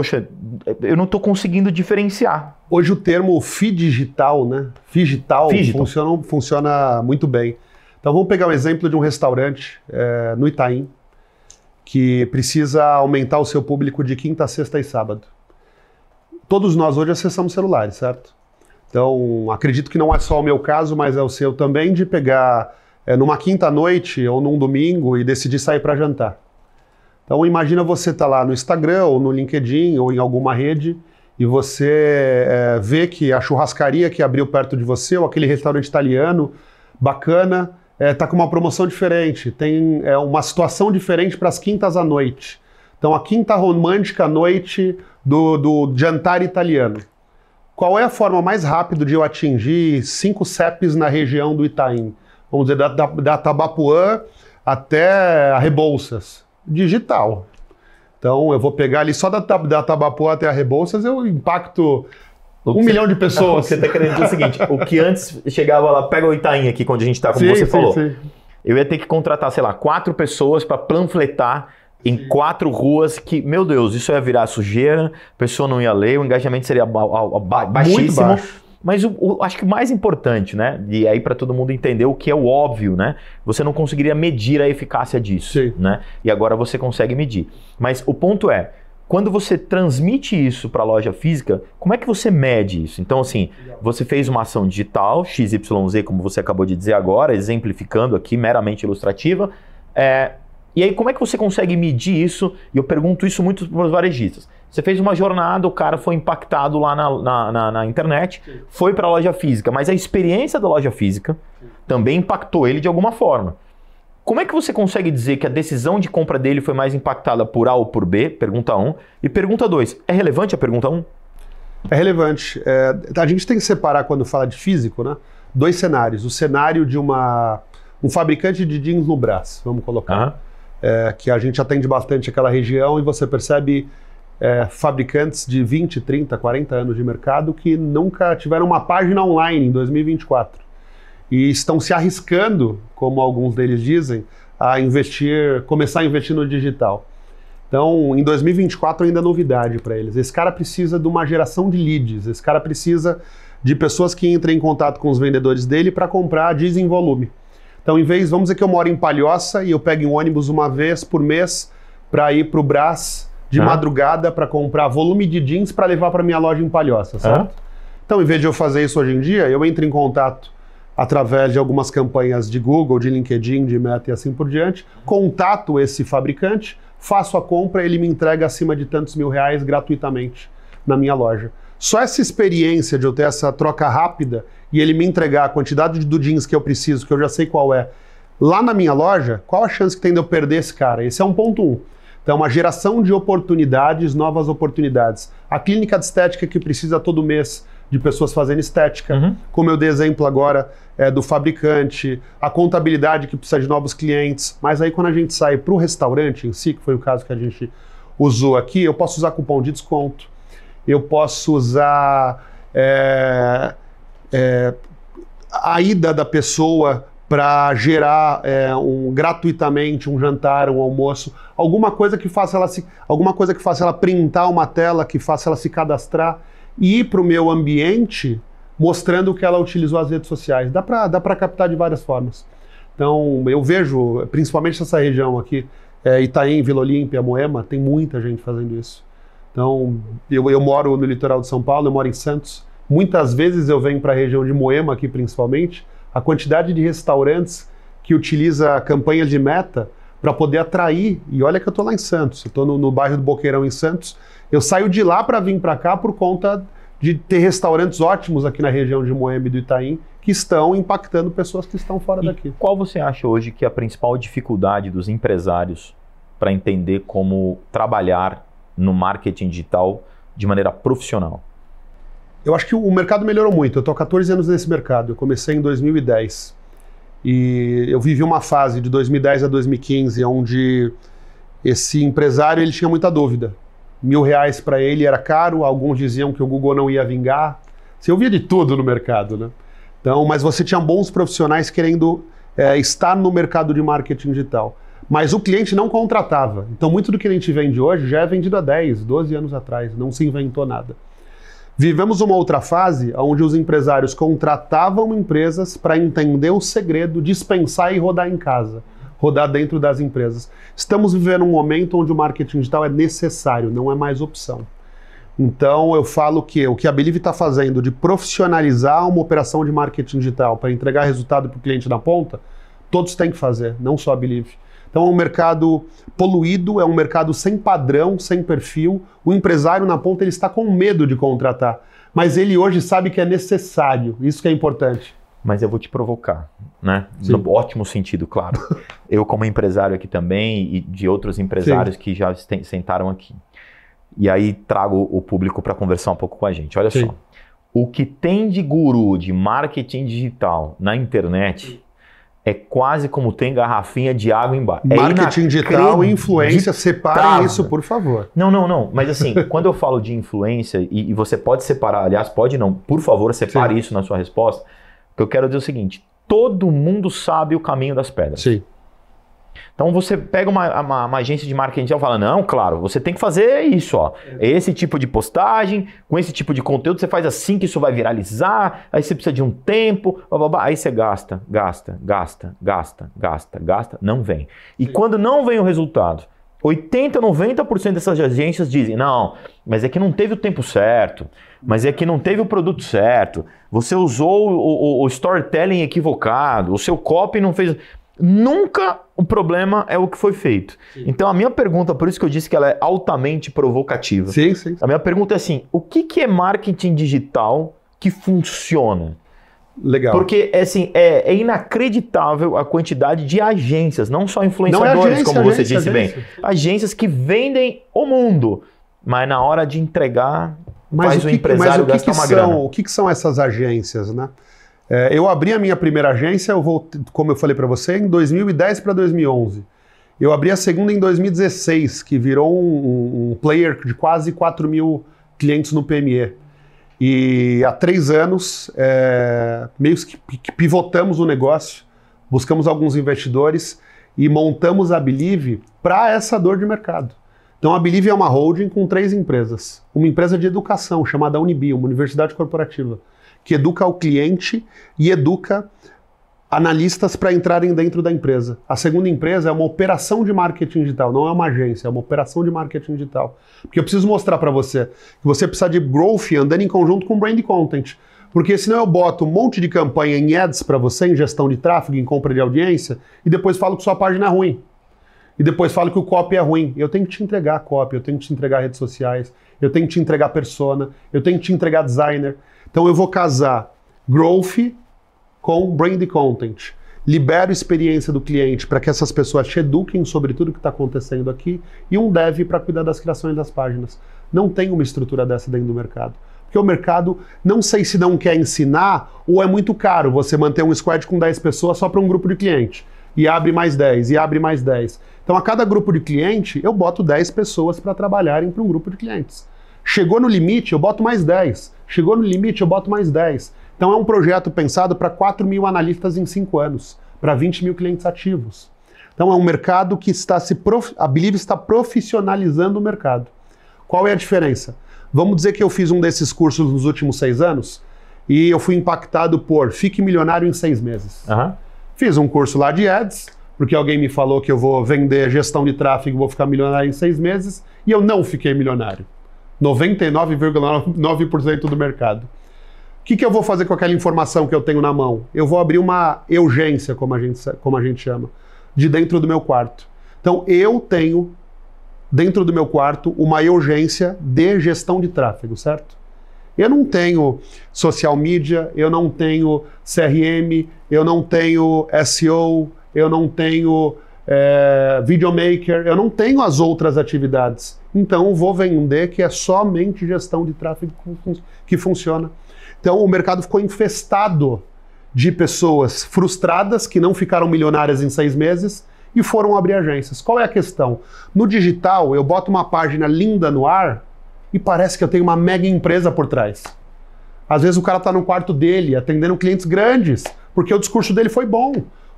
poxa, eu não estou conseguindo diferenciar. Hoje o termo fi digital, né? digital funciona, funciona, muito bem. Então vamos pegar o um exemplo de um restaurante é, no Itaim que precisa aumentar o seu público de quinta, sexta e sábado. Todos nós hoje acessamos celulares, certo? Então acredito que não é só o meu caso, mas é o seu também de pegar é, numa quinta noite ou num domingo e decidir sair para jantar. Então imagina você estar tá lá no Instagram ou no LinkedIn ou em alguma rede e você é, vê que a churrascaria que abriu perto de você ou aquele restaurante italiano bacana está é, tá com uma promoção diferente, tem é, uma situação diferente para as quintas à noite. Então a quinta romântica à noite do, do jantar italiano. Qual é a forma mais rápida de eu atingir cinco CEPs na região do Itaim? Vamos dizer, da, da, da Tabapuã até a Rebouças digital. Então, eu vou pegar ali só da, da Tabapuã até a Rebouças, eu impacto um você, milhão de tá- pessoas. Você está querendo dizer é o seguinte: o que antes chegava lá, pega o Itaim aqui, quando a gente está, como sim, você sim, falou. Sim. Eu ia ter que contratar, sei lá, quatro pessoas para panfletar em quatro ruas que, meu Deus, isso ia virar sujeira, a pessoa não ia ler, o engajamento seria ba baixíssimo. Mas o, o, acho que o mais importante, né? E aí para todo mundo entender o que é o óbvio, né? Você não conseguiria medir a eficácia disso, Sim. né? E agora você consegue medir. Mas o ponto é, quando você transmite isso para a loja física, como é que você mede isso? Então, assim, você fez uma ação digital, XYZ, como você acabou de dizer agora, exemplificando aqui, meramente ilustrativa. É, e aí, como é que você consegue medir isso? E eu pergunto isso muito para os varejistas. Você fez uma jornada, o cara foi impactado lá na, na, na, na internet, Sim. foi para a loja física, mas a experiência da loja física Sim. também impactou ele de alguma forma. Como é que você consegue dizer que a decisão de compra dele foi mais impactada por A ou por B? Pergunta 1. Um. E pergunta 2. É relevante a pergunta 1? Um? É relevante. É, a gente tem que separar, quando fala de físico, né, dois cenários. O cenário de uma, um fabricante de jeans no braço, vamos colocar, uhum. é, que a gente atende bastante aquela região e você percebe é, fabricantes de 20, 30, 40 anos de mercado que nunca tiveram uma página online em 2024 e estão se arriscando, como alguns deles dizem, a investir, começar a investir no digital. Então, em 2024 ainda é novidade para eles. Esse cara precisa de uma geração de leads, esse cara precisa de pessoas que entrem em contato com os vendedores dele para comprar dizem em volume. Então, em vez, vamos dizer que eu moro em Palhoça e eu pego um ônibus uma vez por mês para ir para o Brás de ah. madrugada para comprar volume de jeans para levar para minha loja em Palhoça, certo? Ah. Então, em vez de eu fazer isso hoje em dia, eu entro em contato através de algumas campanhas de Google, de LinkedIn, de Meta e assim por diante, contato esse fabricante, faço a compra, ele me entrega acima de tantos mil reais gratuitamente na minha loja. Só essa experiência de eu ter essa troca rápida e ele me entregar a quantidade do jeans que eu preciso, que eu já sei qual é, lá na minha loja, qual a chance que tem de eu perder esse cara? Esse é um ponto um. Então, é uma geração de oportunidades, novas oportunidades. A clínica de estética que precisa todo mês de pessoas fazendo estética, uhum. como eu dei exemplo agora é, do fabricante, a contabilidade que precisa de novos clientes. Mas aí, quando a gente sai para o restaurante em si, que foi o caso que a gente usou aqui, eu posso usar cupom de desconto, eu posso usar é, é, a ida da pessoa para gerar é, um, gratuitamente um jantar, um almoço, alguma coisa que faça ela se, alguma coisa que faça ela printar uma tela, que faça ela se cadastrar e ir para o meu ambiente mostrando que ela utilizou as redes sociais. Dá para dá para captar de várias formas. Então eu vejo, principalmente essa região aqui, é, Itaim, Vila Olímpia, Moema, tem muita gente fazendo isso. Então eu, eu moro no litoral de São Paulo, eu moro em Santos. Muitas vezes eu venho para a região de Moema aqui, principalmente a quantidade de restaurantes que utiliza a campanha de meta para poder atrair. E olha que eu estou lá em Santos, estou no, no, bairro do Boqueirão em Santos. Eu saio de lá para vir para cá por conta de ter restaurantes ótimos aqui na região de Moema e do Itaim que estão impactando pessoas que estão fora e daqui. Qual você acha hoje que é a principal dificuldade dos empresários para entender como trabalhar no marketing digital de maneira profissional? Eu acho que o mercado melhorou muito. Eu estou há 14 anos nesse mercado. Eu comecei em 2010. E eu vivi uma fase de 2010 a 2015 onde esse empresário ele tinha muita dúvida. Mil reais para ele era caro, alguns diziam que o Google não ia vingar. Você assim, ouvia de tudo no mercado, né? Então, mas você tinha bons profissionais querendo é, estar no mercado de marketing digital. Mas o cliente não contratava. Então, muito do que a gente vende hoje já é vendido há 10, 12 anos atrás. Não se inventou nada. Vivemos uma outra fase onde os empresários contratavam empresas para entender o segredo, dispensar e rodar em casa, rodar dentro das empresas. Estamos vivendo um momento onde o marketing digital é necessário, não é mais opção. Então eu falo que o que a Believe está fazendo de profissionalizar uma operação de marketing digital para entregar resultado para o cliente na ponta, todos têm que fazer, não só a Believe. Então é um mercado poluído, é um mercado sem padrão, sem perfil. O empresário na ponta ele está com medo de contratar, mas ele hoje sabe que é necessário. Isso que é importante. Mas eu vou te provocar, né? Sim. No ótimo sentido, claro. eu como empresário aqui também e de outros empresários Sim. que já sentaram aqui. E aí trago o público para conversar um pouco com a gente. Olha Sim. só. O que tem de guru de marketing digital na internet é quase como tem garrafinha de água embaixo. É Marketing é digital e influência, separem isso, por favor. Não, não, não. Mas assim, quando eu falo de influência, e, e, você pode separar, aliás, pode não, por favor, separe Sim. isso na sua resposta, porque eu quero dizer é o seguinte: todo mundo sabe o caminho das pedras. Sim. Então você pega uma, uma, uma agência de marketing e fala: não, claro, você tem que fazer isso, ó. Esse tipo de postagem, com esse tipo de conteúdo, você faz assim que isso vai viralizar, aí você precisa de um tempo, blá, blá, blá. aí você gasta, gasta, gasta, gasta, gasta, gasta, não vem. E Sim. quando não vem o resultado, 80, 90% dessas agências dizem: não, mas é que não teve o tempo certo, mas é que não teve o produto certo, você usou o, o, o storytelling equivocado, o seu copy não fez. Nunca o problema é o que foi feito. Sim. Então a minha pergunta, por isso que eu disse que ela é altamente provocativa. Sim, sim. A minha pergunta é assim: o que, que é marketing digital que funciona? Legal. Porque, é assim, é, é, inacreditável a quantidade de agências, não só influenciadores, não é agência, como você agência, disse agência. bem. Agências que vendem o mundo, mas na hora de entregar, mas faz o, que, o empresário mas o que gastar que uma são, grana. O que, que são essas agências, né? É, eu abri a minha primeira agência, eu voltei, como eu falei para você, em 2010 para 2011. Eu abri a segunda em 2016, que virou um, um, player de quase 4 mil clientes no PME. E há três anos, é, meio que pivotamos o negócio, buscamos alguns investidores e montamos a Believe para essa dor de mercado. Então, a Believe é uma holding com três empresas. Uma empresa de educação chamada Unibi, uma universidade corporativa que educa o cliente e educa analistas para entrarem dentro da empresa. A segunda empresa é uma operação de marketing digital, não é uma agência, é uma operação de marketing digital. Porque eu preciso mostrar para você que você precisa de growth andando em conjunto com brand content. Porque senão eu boto um monte de campanha em ads para você, em gestão de tráfego, em compra de audiência, e depois falo que sua página é ruim. E depois falo que o copy é ruim. Eu tenho que te entregar copy, eu tenho que te entregar redes sociais, eu tenho que te entregar persona, eu tenho que te entregar designer. Então eu vou casar growth com brand content. Libero experiência do cliente para que essas pessoas te eduquem sobre tudo que está acontecendo aqui e um dev para cuidar das criações das páginas. Não tem uma estrutura dessa dentro do mercado. Porque o mercado, não sei se não quer ensinar ou é muito caro você manter um squad com 10 pessoas só para um grupo de cliente. E abre mais 10, e abre mais 10. Então, a cada grupo de cliente, eu boto 10 pessoas para trabalharem para um grupo de clientes. Chegou no limite, eu boto mais 10. Chegou no limite, eu boto mais 10. Então é um projeto pensado para 4 mil analistas em 5 anos, para 20 mil clientes ativos. Então é um mercado que está se. Prof... A Believe está profissionalizando o mercado. Qual é a diferença? Vamos dizer que eu fiz um desses cursos nos últimos seis anos e eu fui impactado por Fique Milionário em seis meses. Uhum. Fiz um curso lá de ads, porque alguém me falou que eu vou vender gestão de tráfego e vou ficar milionário em seis meses, e eu não fiquei milionário. 99,9% do mercado. O que, que, eu vou fazer com aquela informação que eu tenho na mão? Eu vou abrir uma urgência, como a gente, como a gente chama, de dentro do meu quarto. Então, eu tenho dentro do meu quarto uma urgência de gestão de tráfego, certo? Eu não tenho social media, eu não tenho CRM, eu não tenho SEO, eu não tenho é, videomaker, eu não tenho as outras atividades então vou vender que é somente gestão de tráfego que funciona. Então o mercado ficou infestado de pessoas frustradas que não ficaram milionárias em seis meses e foram abrir agências. Qual é a questão? No digital, eu boto uma página linda no ar e parece que eu tenho uma mega empresa por trás. Às vezes o cara está no quarto dele, atendendo clientes grandes, porque o discurso dele foi bom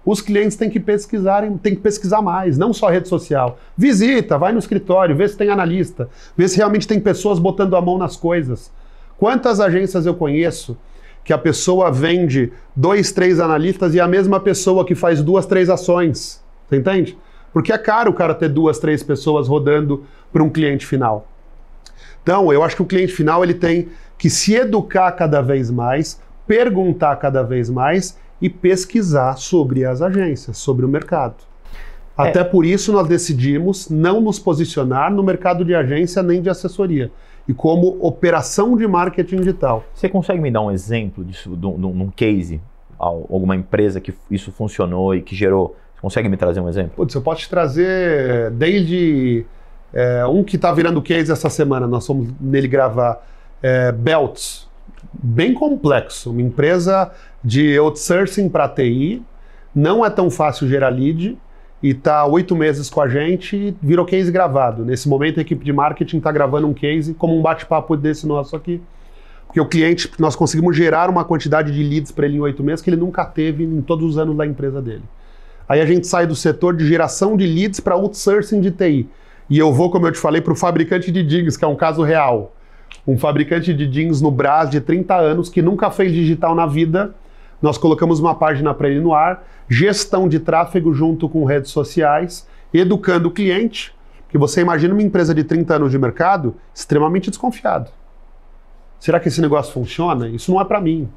os clientes têm que pesquisar, têm que pesquisar mais, não só rede social. Visita, vai no escritório, vê se tem analista, vê se realmente tem pessoas botando a mão nas coisas. Quantas agências eu conheço que a pessoa vende dois, três analistas e é a mesma pessoa que faz duas, três ações? Você entende? Porque é caro o cara ter duas, três pessoas rodando para um cliente final. Então, eu acho que o cliente final ele tem que se educar cada vez mais, perguntar cada vez mais e pesquisar sobre as agências, sobre o mercado. É. Até por isso nós decidimos não nos posicionar no mercado de agência nem de assessoria e como operação de marketing digital. Você consegue me dar um exemplo disso, de um case, alguma empresa que isso funcionou e que gerou? Você consegue me trazer um exemplo? Putz, eu posso te trazer desde é, um que está virando case essa semana, nós fomos nele gravar, é, Belts, bem complexo. Uma empresa de outsourcing para TI, não é tão fácil gerar lead e está oito meses com a gente e virou case gravado. Nesse momento, a equipe de marketing está gravando um case como um bate-papo desse nosso aqui. Porque o cliente, nós conseguimos gerar uma quantidade de leads para ele em oito meses que ele nunca teve em todos os anos da empresa dele. Aí a gente sai do setor de geração de leads para outsourcing de TI. E eu vou, como eu te falei, para o fabricante de digs, que é um caso real um fabricante de jeans no Brás de 30 anos que nunca fez digital na vida. Nós colocamos uma página para ele no ar, gestão de tráfego junto com redes sociais, educando o cliente, que você imagina uma empresa de 30 anos de mercado extremamente desconfiado. Será que esse negócio funciona? Isso não é para mim.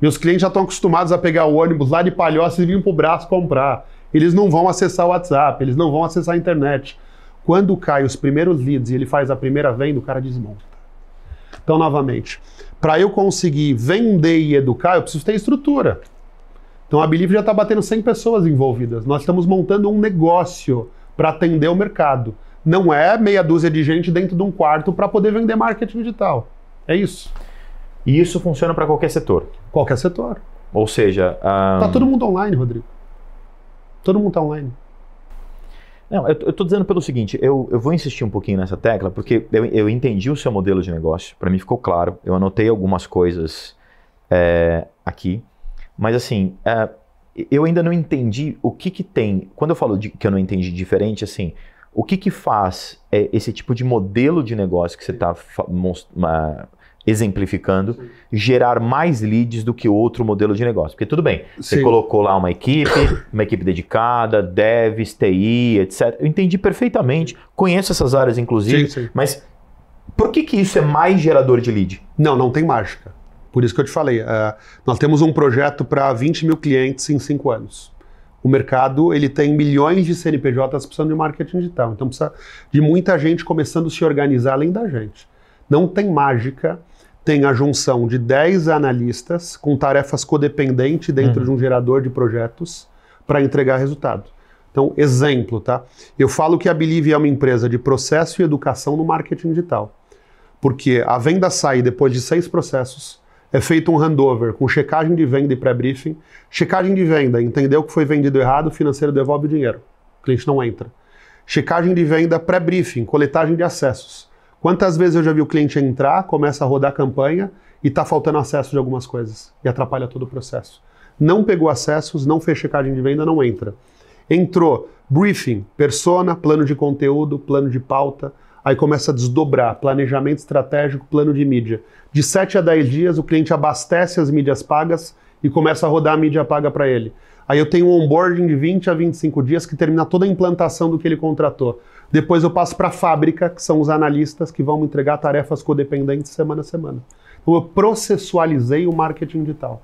Meus clientes já estão acostumados a pegar o ônibus lá de Palhoça e vir para o braço comprar. Eles não vão acessar o WhatsApp, eles não vão acessar a internet. Quando cai os primeiros leads e ele faz a primeira venda, o cara desmonta. Então, novamente, para eu conseguir vender e educar, eu preciso ter estrutura. Então, a Believe já está batendo 100 pessoas envolvidas. Nós estamos montando um negócio para atender o mercado. Não é meia dúzia de gente dentro de um quarto para poder vender marketing digital. É isso. E isso funciona para qualquer setor? Qualquer setor. Ou seja... Um... Tá todo mundo online, Rodrigo. Todo mundo está online. Não, eu estou dizendo pelo seguinte, eu, eu vou insistir um pouquinho nessa tecla, porque eu, eu entendi o seu modelo de negócio, para mim ficou claro, eu anotei algumas coisas é, aqui, mas assim, é, eu ainda não entendi o que que tem, quando eu falo de, que eu não entendi diferente, assim, o que que faz é, esse tipo de modelo de negócio que você está exemplificando, gerar mais leads do que outro modelo de negócio. Porque tudo bem, Sim. você colocou lá uma equipe, uma equipe dedicada, devs, TI, etc. Eu entendi perfeitamente, conheço essas áreas inclusive, Sim, mas por que, que isso é mais gerador de lead? Não, não tem mágica. Por isso que eu te falei, uh, nós temos um projeto para 20 mil clientes em 5 anos. O mercado ele tem milhões de CNPJs precisando de marketing digital, então precisa de muita gente começando a se organizar além da gente. Não tem mágica tem a junção de 10 analistas com tarefas codependentes dentro uhum. de um gerador de projetos para entregar resultado. Então, exemplo, tá? Eu falo que a Believe é uma empresa de processo e educação no marketing digital. Porque a venda sai depois de seis processos, é feito um handover com checagem de venda e pré-briefing. Checagem de venda, entendeu que foi vendido errado, o financeiro devolve o dinheiro. O cliente não entra. Checagem de venda, pré-briefing, coletagem de acessos Quantas vezes eu já vi o cliente entrar, começa a rodar a campanha e está faltando acesso de algumas coisas e atrapalha todo o processo. Não pegou acessos, não fez checagem de venda, não entra. Entrou briefing, persona, plano de conteúdo, plano de pauta, aí começa a desdobrar planejamento estratégico, plano de mídia. De 7 a 10 dias, o cliente abastece as mídias pagas e começa a rodar a mídia paga para ele. Aí eu tenho um onboarding de 20 a 25 dias que termina toda a implantação do que ele contratou. Depois eu passo para a fábrica, que são os analistas que vão me entregar tarefas codependentes semana a semana. Então eu processualizei o marketing digital.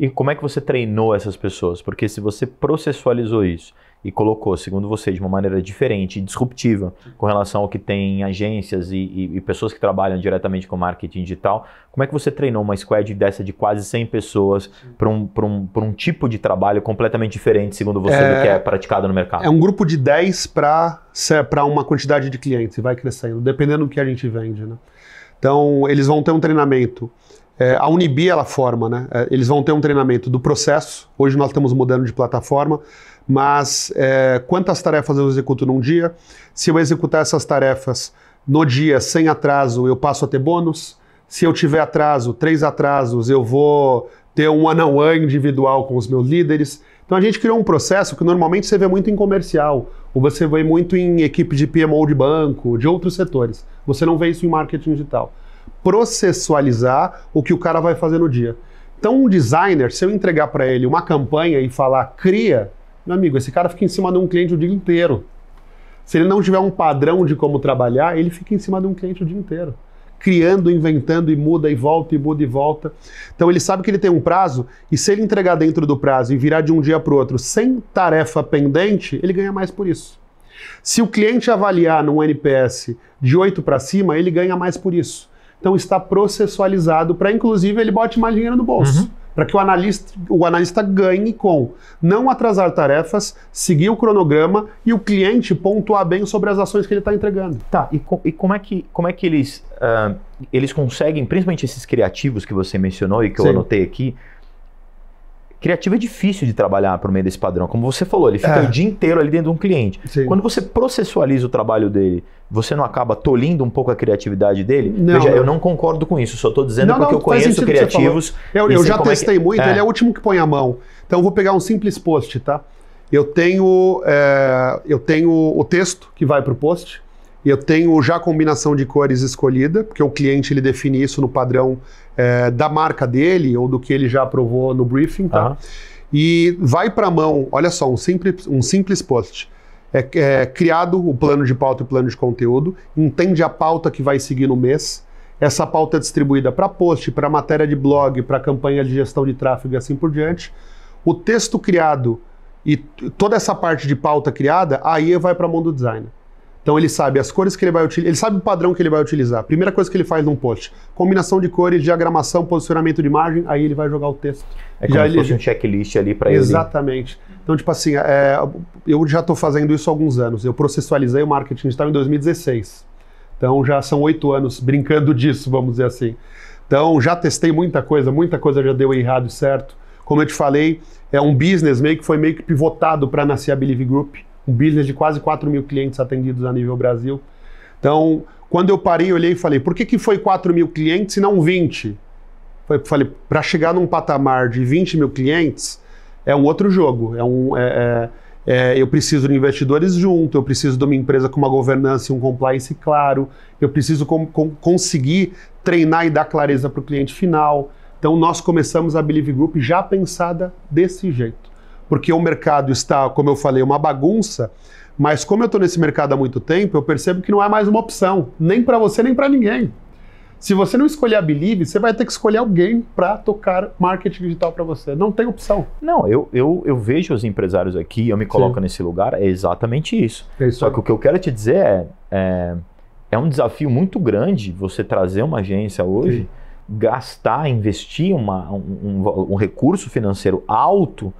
E como é que você treinou essas pessoas? Porque se você processualizou isso, e colocou, segundo você, de uma maneira diferente e disruptiva com relação ao que tem agências e, e, e, pessoas que trabalham diretamente com marketing digital, como é que você treinou uma squad dessa de quase 100 pessoas para um, um, um tipo de trabalho completamente diferente, segundo você, é, do que é, é praticado no mercado? É um grupo de 10 para uma quantidade de clientes, vai crescendo, dependendo do que a gente vende. Né? Então, eles vão ter um treinamento é, a Unibi ela forma, né? É, eles vão ter um treinamento do processo. Hoje nós estamos mudando de plataforma mas é, quantas tarefas eu executo num dia? Se eu executar essas tarefas no dia sem atraso, eu passo a ter bônus. Se eu tiver atraso, três atrasos, eu vou ter um one on one individual com os meus líderes. Então a gente criou um processo que normalmente você vê muito em comercial, ou você vê muito em equipe de PMO de banco, de outros setores. Você não vê isso em marketing digital. Processualizar o que o cara vai fazer no dia. Então um designer, se eu entregar para ele uma campanha e falar cria meu amigo, esse cara fica em cima de um cliente o dia inteiro. Se ele não tiver um padrão de como trabalhar, ele fica em cima de um cliente o dia inteiro. Criando, inventando e muda e volta e muda e volta. Então ele sabe que ele tem um prazo e se ele entregar dentro do prazo e virar de um dia para o outro sem tarefa pendente, ele ganha mais por isso. Se o cliente avaliar num NPS de 8 para cima, ele ganha mais por isso. Então está processualizado para, inclusive, ele bote mais dinheiro no bolso. Uhum para que o analista, o analista ganhe com não atrasar tarefas, seguir o cronograma e o cliente pontuar bem sobre as ações que ele está entregando. Tá, e, co e, como, é que, como é que eles, uh, eles conseguem, principalmente esses criativos que você mencionou e que Sim. eu anotei aqui, Criativo é difícil de trabalhar por meio desse padrão. Como você falou, ele fica é. o dia inteiro ali dentro de um cliente. Sim. Quando você processualiza o trabalho dele, você não acaba tolindo um pouco a criatividade dele? Não, Veja, não. eu não concordo com isso. Só estou dizendo não, porque eu conheço criativos. Eu, eu já testei é que... muito, é. ele é o último que põe a mão. Então eu vou pegar um simples post, tá? Eu tenho, é, eu tenho o texto que vai para o post eu tenho já a combinação de cores escolhida, porque o cliente ele define isso no padrão é, da marca dele ou do que ele já aprovou no briefing, tá? Uhum. E vai para a mão, olha só, um simples, um simples post. É, é, criado o plano de pauta e o plano de conteúdo, entende a pauta que vai seguir no mês. Essa pauta é distribuída para post, para matéria de blog, para campanha de gestão de tráfego e assim por diante. O texto criado e toda essa parte de pauta criada, aí vai para a mão do designer. Então ele sabe as cores que ele vai utilizar, ele sabe o padrão que ele vai utilizar. Primeira coisa que ele faz num post: combinação de cores, diagramação, posicionamento de margem, aí ele vai jogar o texto. É como já se fosse um checklist ali para ele. Exatamente. Então, tipo assim, é... eu já estou fazendo isso há alguns anos. Eu processualizei o marketing digital em 2016. Então já são oito anos brincando disso, vamos dizer assim. Então já testei muita coisa, muita coisa já deu errado e certo. Como eu te falei, é um business meio que foi meio que pivotado para nascer a Believe Group um business de quase 4 mil clientes atendidos a nível Brasil. Então, quando eu parei, olhei e falei, por que, que foi 4 mil clientes e não 20? Falei, para chegar num patamar de 20 mil clientes, é um outro jogo. É um, é, é, é, eu preciso de investidores junto, eu preciso de uma empresa com uma governança e um compliance claro, eu preciso com, com, conseguir treinar e dar clareza para o cliente final. Então, nós começamos a Believe Group já pensada desse jeito porque o mercado está, como eu falei, uma bagunça. Mas como eu estou nesse mercado há muito tempo, eu percebo que não é mais uma opção, nem para você, nem para ninguém. Se você não escolher a Believe, você vai ter que escolher alguém para tocar marketing digital para você. Não tem opção. Não, eu, eu, eu vejo os empresários aqui, eu me coloco Sim. nesse lugar, é exatamente isso. É isso Só aí. que o que eu quero te dizer é, é, é, um desafio muito grande você trazer uma agência hoje, Sim. gastar, investir uma, um, um, um recurso financeiro alto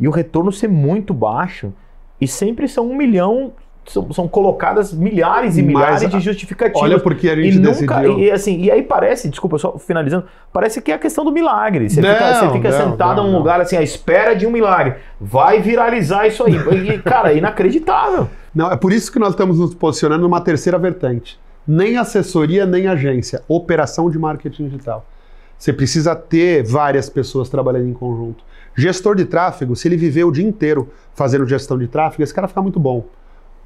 e o retorno ser muito baixo. E sempre são um milhão, são, são colocadas milhares e Mas, milhares de justificativas. Olha porque a gente e nunca, decidiu. E, assim, e aí parece, desculpa, só finalizando, parece que é a questão do milagre. Você não, fica, você fica não, sentado em num lugar assim, à espera de um milagre. Vai viralizar isso aí. E, cara, é inacreditável. Não, é por isso que nós estamos nos posicionando numa terceira vertente. Nem assessoria, nem agência. Operação de marketing digital. Você precisa ter várias pessoas trabalhando em conjunto. Gestor de tráfego, se ele viver o dia inteiro fazendo gestão de tráfego, esse cara fica muito bom.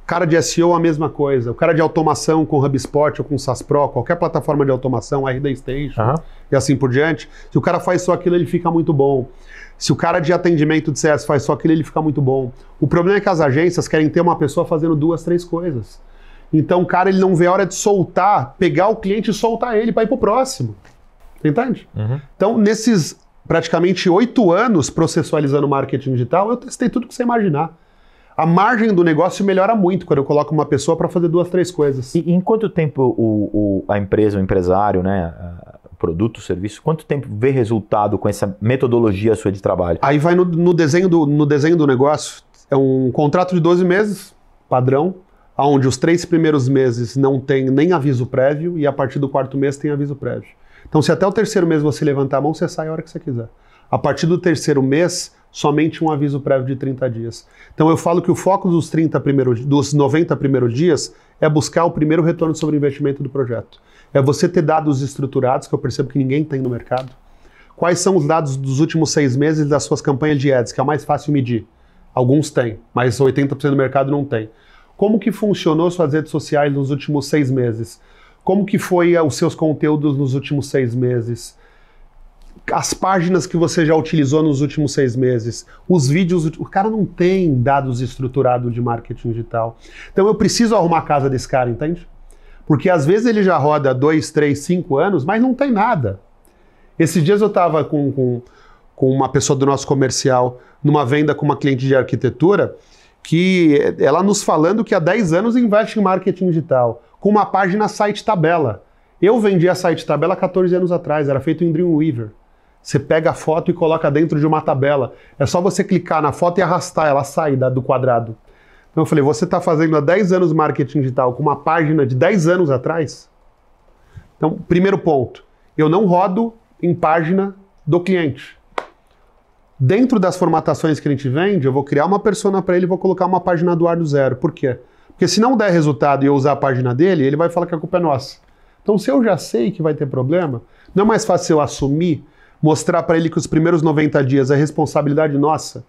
cara de SEO, a mesma coisa. O cara de automação com HubSpot ou com Pro, qualquer plataforma de automação, RD Station uhum. e assim por diante. Se o cara faz só aquilo, ele fica muito bom. Se o cara de atendimento de CS faz só aquilo, ele fica muito bom. O problema é que as agências querem ter uma pessoa fazendo duas, três coisas. Então o cara ele não vê a hora de soltar, pegar o cliente e soltar ele para ir para o próximo. Entende? Uhum. Então, nesses praticamente oito anos processualizando marketing digital, eu testei tudo que você imaginar. A margem do negócio melhora muito quando eu coloco uma pessoa para fazer duas, três coisas. E em quanto tempo o, o, a empresa, o empresário, né, o produto, o serviço, quanto tempo vê resultado com essa metodologia sua de trabalho? Aí vai no, no desenho, do, no desenho do negócio. É um contrato de 12 meses, padrão, onde os três primeiros meses não tem nem aviso prévio e a partir do quarto mês tem aviso prévio. Então, se até o terceiro mês você levantar a mão, você sai a hora que você quiser. A partir do terceiro mês, somente um aviso prévio de 30 dias. Então eu falo que o foco dos 30 primeiros, dos 90 primeiros dias é buscar o primeiro retorno sobre o investimento do projeto. É você ter dados estruturados, que eu percebo que ninguém tem no mercado. Quais são os dados dos últimos seis meses das suas campanhas de ads, que é o mais fácil medir? Alguns têm, mas 80% do mercado não tem. Como que funcionou suas redes sociais nos últimos seis meses? Como que foi eh, os seus conteúdos nos últimos seis meses? As páginas que você já utilizou nos últimos seis meses, os vídeos, o cara não tem dados estruturados de marketing digital. Então eu preciso arrumar a casa desse cara, entende? Porque às vezes ele já roda dois, três, cinco anos, mas não tem nada. Esses dias eu estava com, com, com uma pessoa do nosso comercial numa venda com uma cliente de arquitetura que eh, ela nos falando que há 10 anos investe em marketing digital com uma página site tabela. Eu vendi a site tabela 14 anos atrás, era feito em Dreamweaver. Você pega a foto e coloca dentro de uma tabela. É só você clicar na foto e arrastar, ela sai do quadrado. Então eu falei, você está fazendo há 10 anos marketing digital com uma página de 10 anos atrás? Então, primeiro ponto, eu não rodo em página do cliente. Dentro das formatações que a gente vende, eu vou criar uma persona para ele e vou colocar uma página do ar do zero. Por quê? Porque se não der resultado e eu usar a página dele, ele vai falar que a culpa é nossa. Então, se eu já sei que vai ter problema, não é mais fácil eu assumir, mostrar para ele que os primeiros 90 dias é responsabilidade nossa?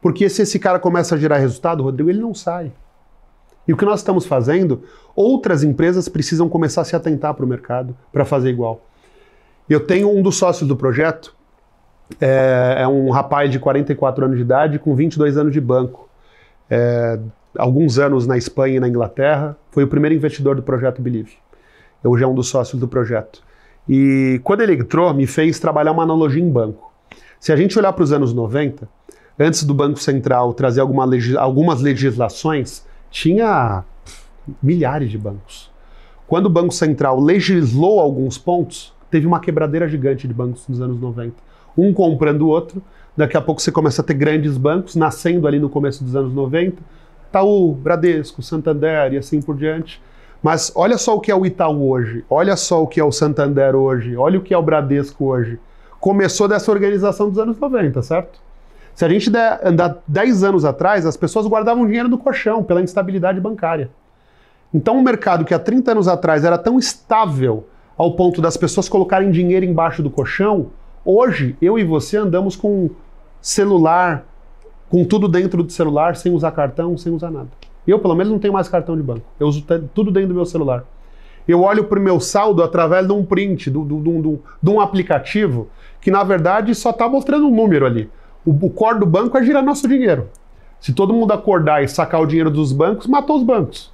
Porque se esse cara começa a gerar resultado, Rodrigo, ele não sai. E o que nós estamos fazendo, outras empresas precisam começar a se atentar para o mercado para fazer igual. Eu tenho um dos sócios do projeto, é, é, um rapaz de 44 anos de idade com 22 anos de banco. É, alguns anos na Espanha e na Inglaterra, foi o primeiro investidor do projeto Believe. Hoje é um dos sócios do projeto. E quando ele entrou, me fez trabalhar uma analogia em banco. Se a gente olhar para os anos 90, antes do Banco Central trazer alguma legis algumas legislações, tinha milhares de bancos. Quando o Banco Central legislou alguns pontos, teve uma quebradeira gigante de bancos nos anos 90. Um comprando o outro, daqui a pouco você começa a ter grandes bancos nascendo ali no começo dos anos 90, Itaú, Bradesco, Santander e assim por diante. Mas olha só o que é o Itaú hoje, olha só o que é o Santander hoje, olha o que é o Bradesco hoje. Começou dessa organização dos anos 90, certo? Se a gente der, andar 10 anos atrás, as pessoas guardavam dinheiro no colchão pela instabilidade bancária. Então, um mercado que há 30 anos atrás era tão estável ao ponto das pessoas colocarem dinheiro embaixo do colchão, hoje eu e você andamos com celular, com tudo dentro do celular, sem usar cartão, sem usar nada. Eu, pelo menos, não tenho mais cartão de banco. Eu uso tudo dentro do meu celular. Eu olho para o meu saldo através de um print, de, do de um aplicativo, que na verdade só está mostrando um número ali. O, o core do banco é girar nosso dinheiro. Se todo mundo acordar e sacar o dinheiro dos bancos, matou os bancos.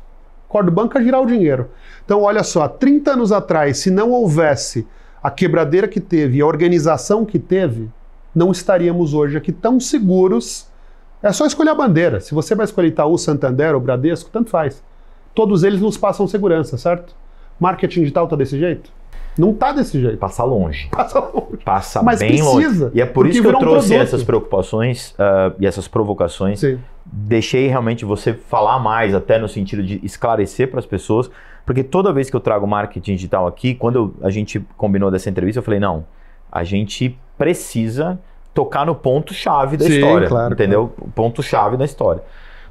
O core do banco é girar o dinheiro. Então, olha só, 30 anos atrás, se não houvesse a quebradeira que teve, a organização que teve, não estaríamos hoje aqui tão seguros é só escolher a bandeira. Se você vai escolher Itaú, Santander ou Bradesco, tanto faz. Todos eles nos passam segurança, certo? Marketing digital tá desse jeito? Não tá desse jeito. Passa longe. Passa longe. Passa Mas bem precisa, longe. E é por isso que eu trouxe um essas preocupações uh, e essas provocações. Sim. Deixei realmente você falar mais, até no sentido de esclarecer para as pessoas, porque toda vez que eu trago marketing digital aqui, quando a gente combinou dessa entrevista, eu falei: não, a gente precisa tocar no ponto-chave da Sim, história. Claro, entendeu? Claro. Ponto-chave da história.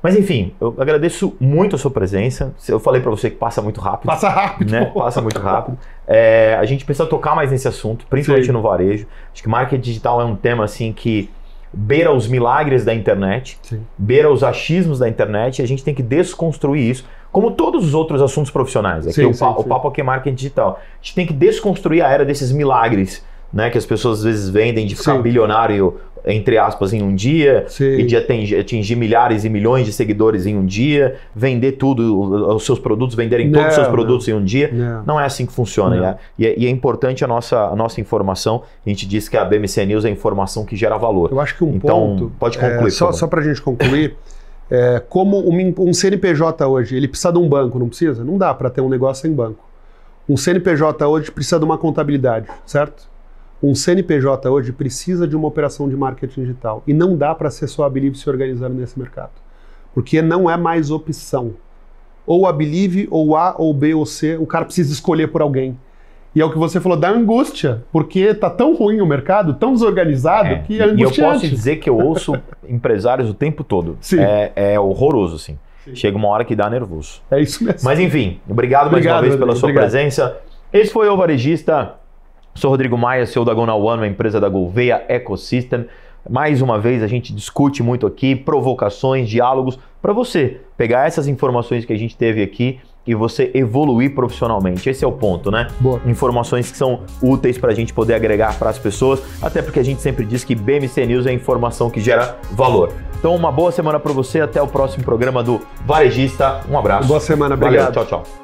Mas enfim, eu agradeço muito a sua presença. Eu falei para você que passa muito rápido. Passa rápido. Né? Passa muito rápido. É, a gente precisa tocar mais nesse assunto, principalmente Sim. no varejo. Acho que marketing digital é um tema assim que beira os milagres da internet, Sim. beira os achismos da internet, e a gente tem que desconstruir isso, como todos os outros assuntos profissionais. Aqui sim, o, sim, o papo aqui é marketing digital. A gente tem que desconstruir a era desses milagres né? Que as pessoas às vezes vendem de ficar Sim. bilionário, entre aspas, em um dia, Sim. e de atingir, atingir, milhares e milhões de seguidores em um dia, vender tudo, os seus produtos, venderem não, todos os seus produtos não. em um dia. Não. não, é assim que funciona. Né? E, é, e, é, importante a nossa, a nossa informação. A gente diz que a BMC News é informação que gera valor. Eu acho que um então, ponto. Pode concluir. É, só só para a gente concluir. É, como um, um CNPJ hoje, ele precisa de um banco, não precisa? Não dá para ter um negócio sem banco. Um CNPJ hoje precisa de uma contabilidade, certo? Um CNPJ hoje precisa de uma operação de marketing digital e não dá para ser só a Believe se organizando nesse mercado, porque não é mais opção. Ou a Believe, ou A, ou B, ou C, o cara precisa escolher por alguém. E é o que você falou, da angústia, porque tá tão ruim o mercado, tão desorganizado, é, que é angustiante. E eu posso dizer que eu ouço empresários o tempo todo. Sim. É, é horroroso, assim. Sim. Chega uma hora que dá nervoso. É isso mesmo. Mas enfim, obrigado, obrigado mais uma vez pela sua presença. Esse foi o Varejista. Sou Rodrigo Maia, CEO da Gonal One, uma empresa da Gouveia Ecosystem. Mais uma vez, a gente discute muito aqui, provocações, diálogos, para você pegar essas informações que a gente teve aqui e você evoluir profissionalmente. Esse é o ponto, né? Boa. Informações que são úteis para a gente poder agregar para as pessoas, até porque a gente sempre diz que BMC News é informação que gera valor. Então, uma boa semana para você, até o próximo programa do Varejista. Um abraço. Boa semana, obrigado. Valeu, tchau, tchau.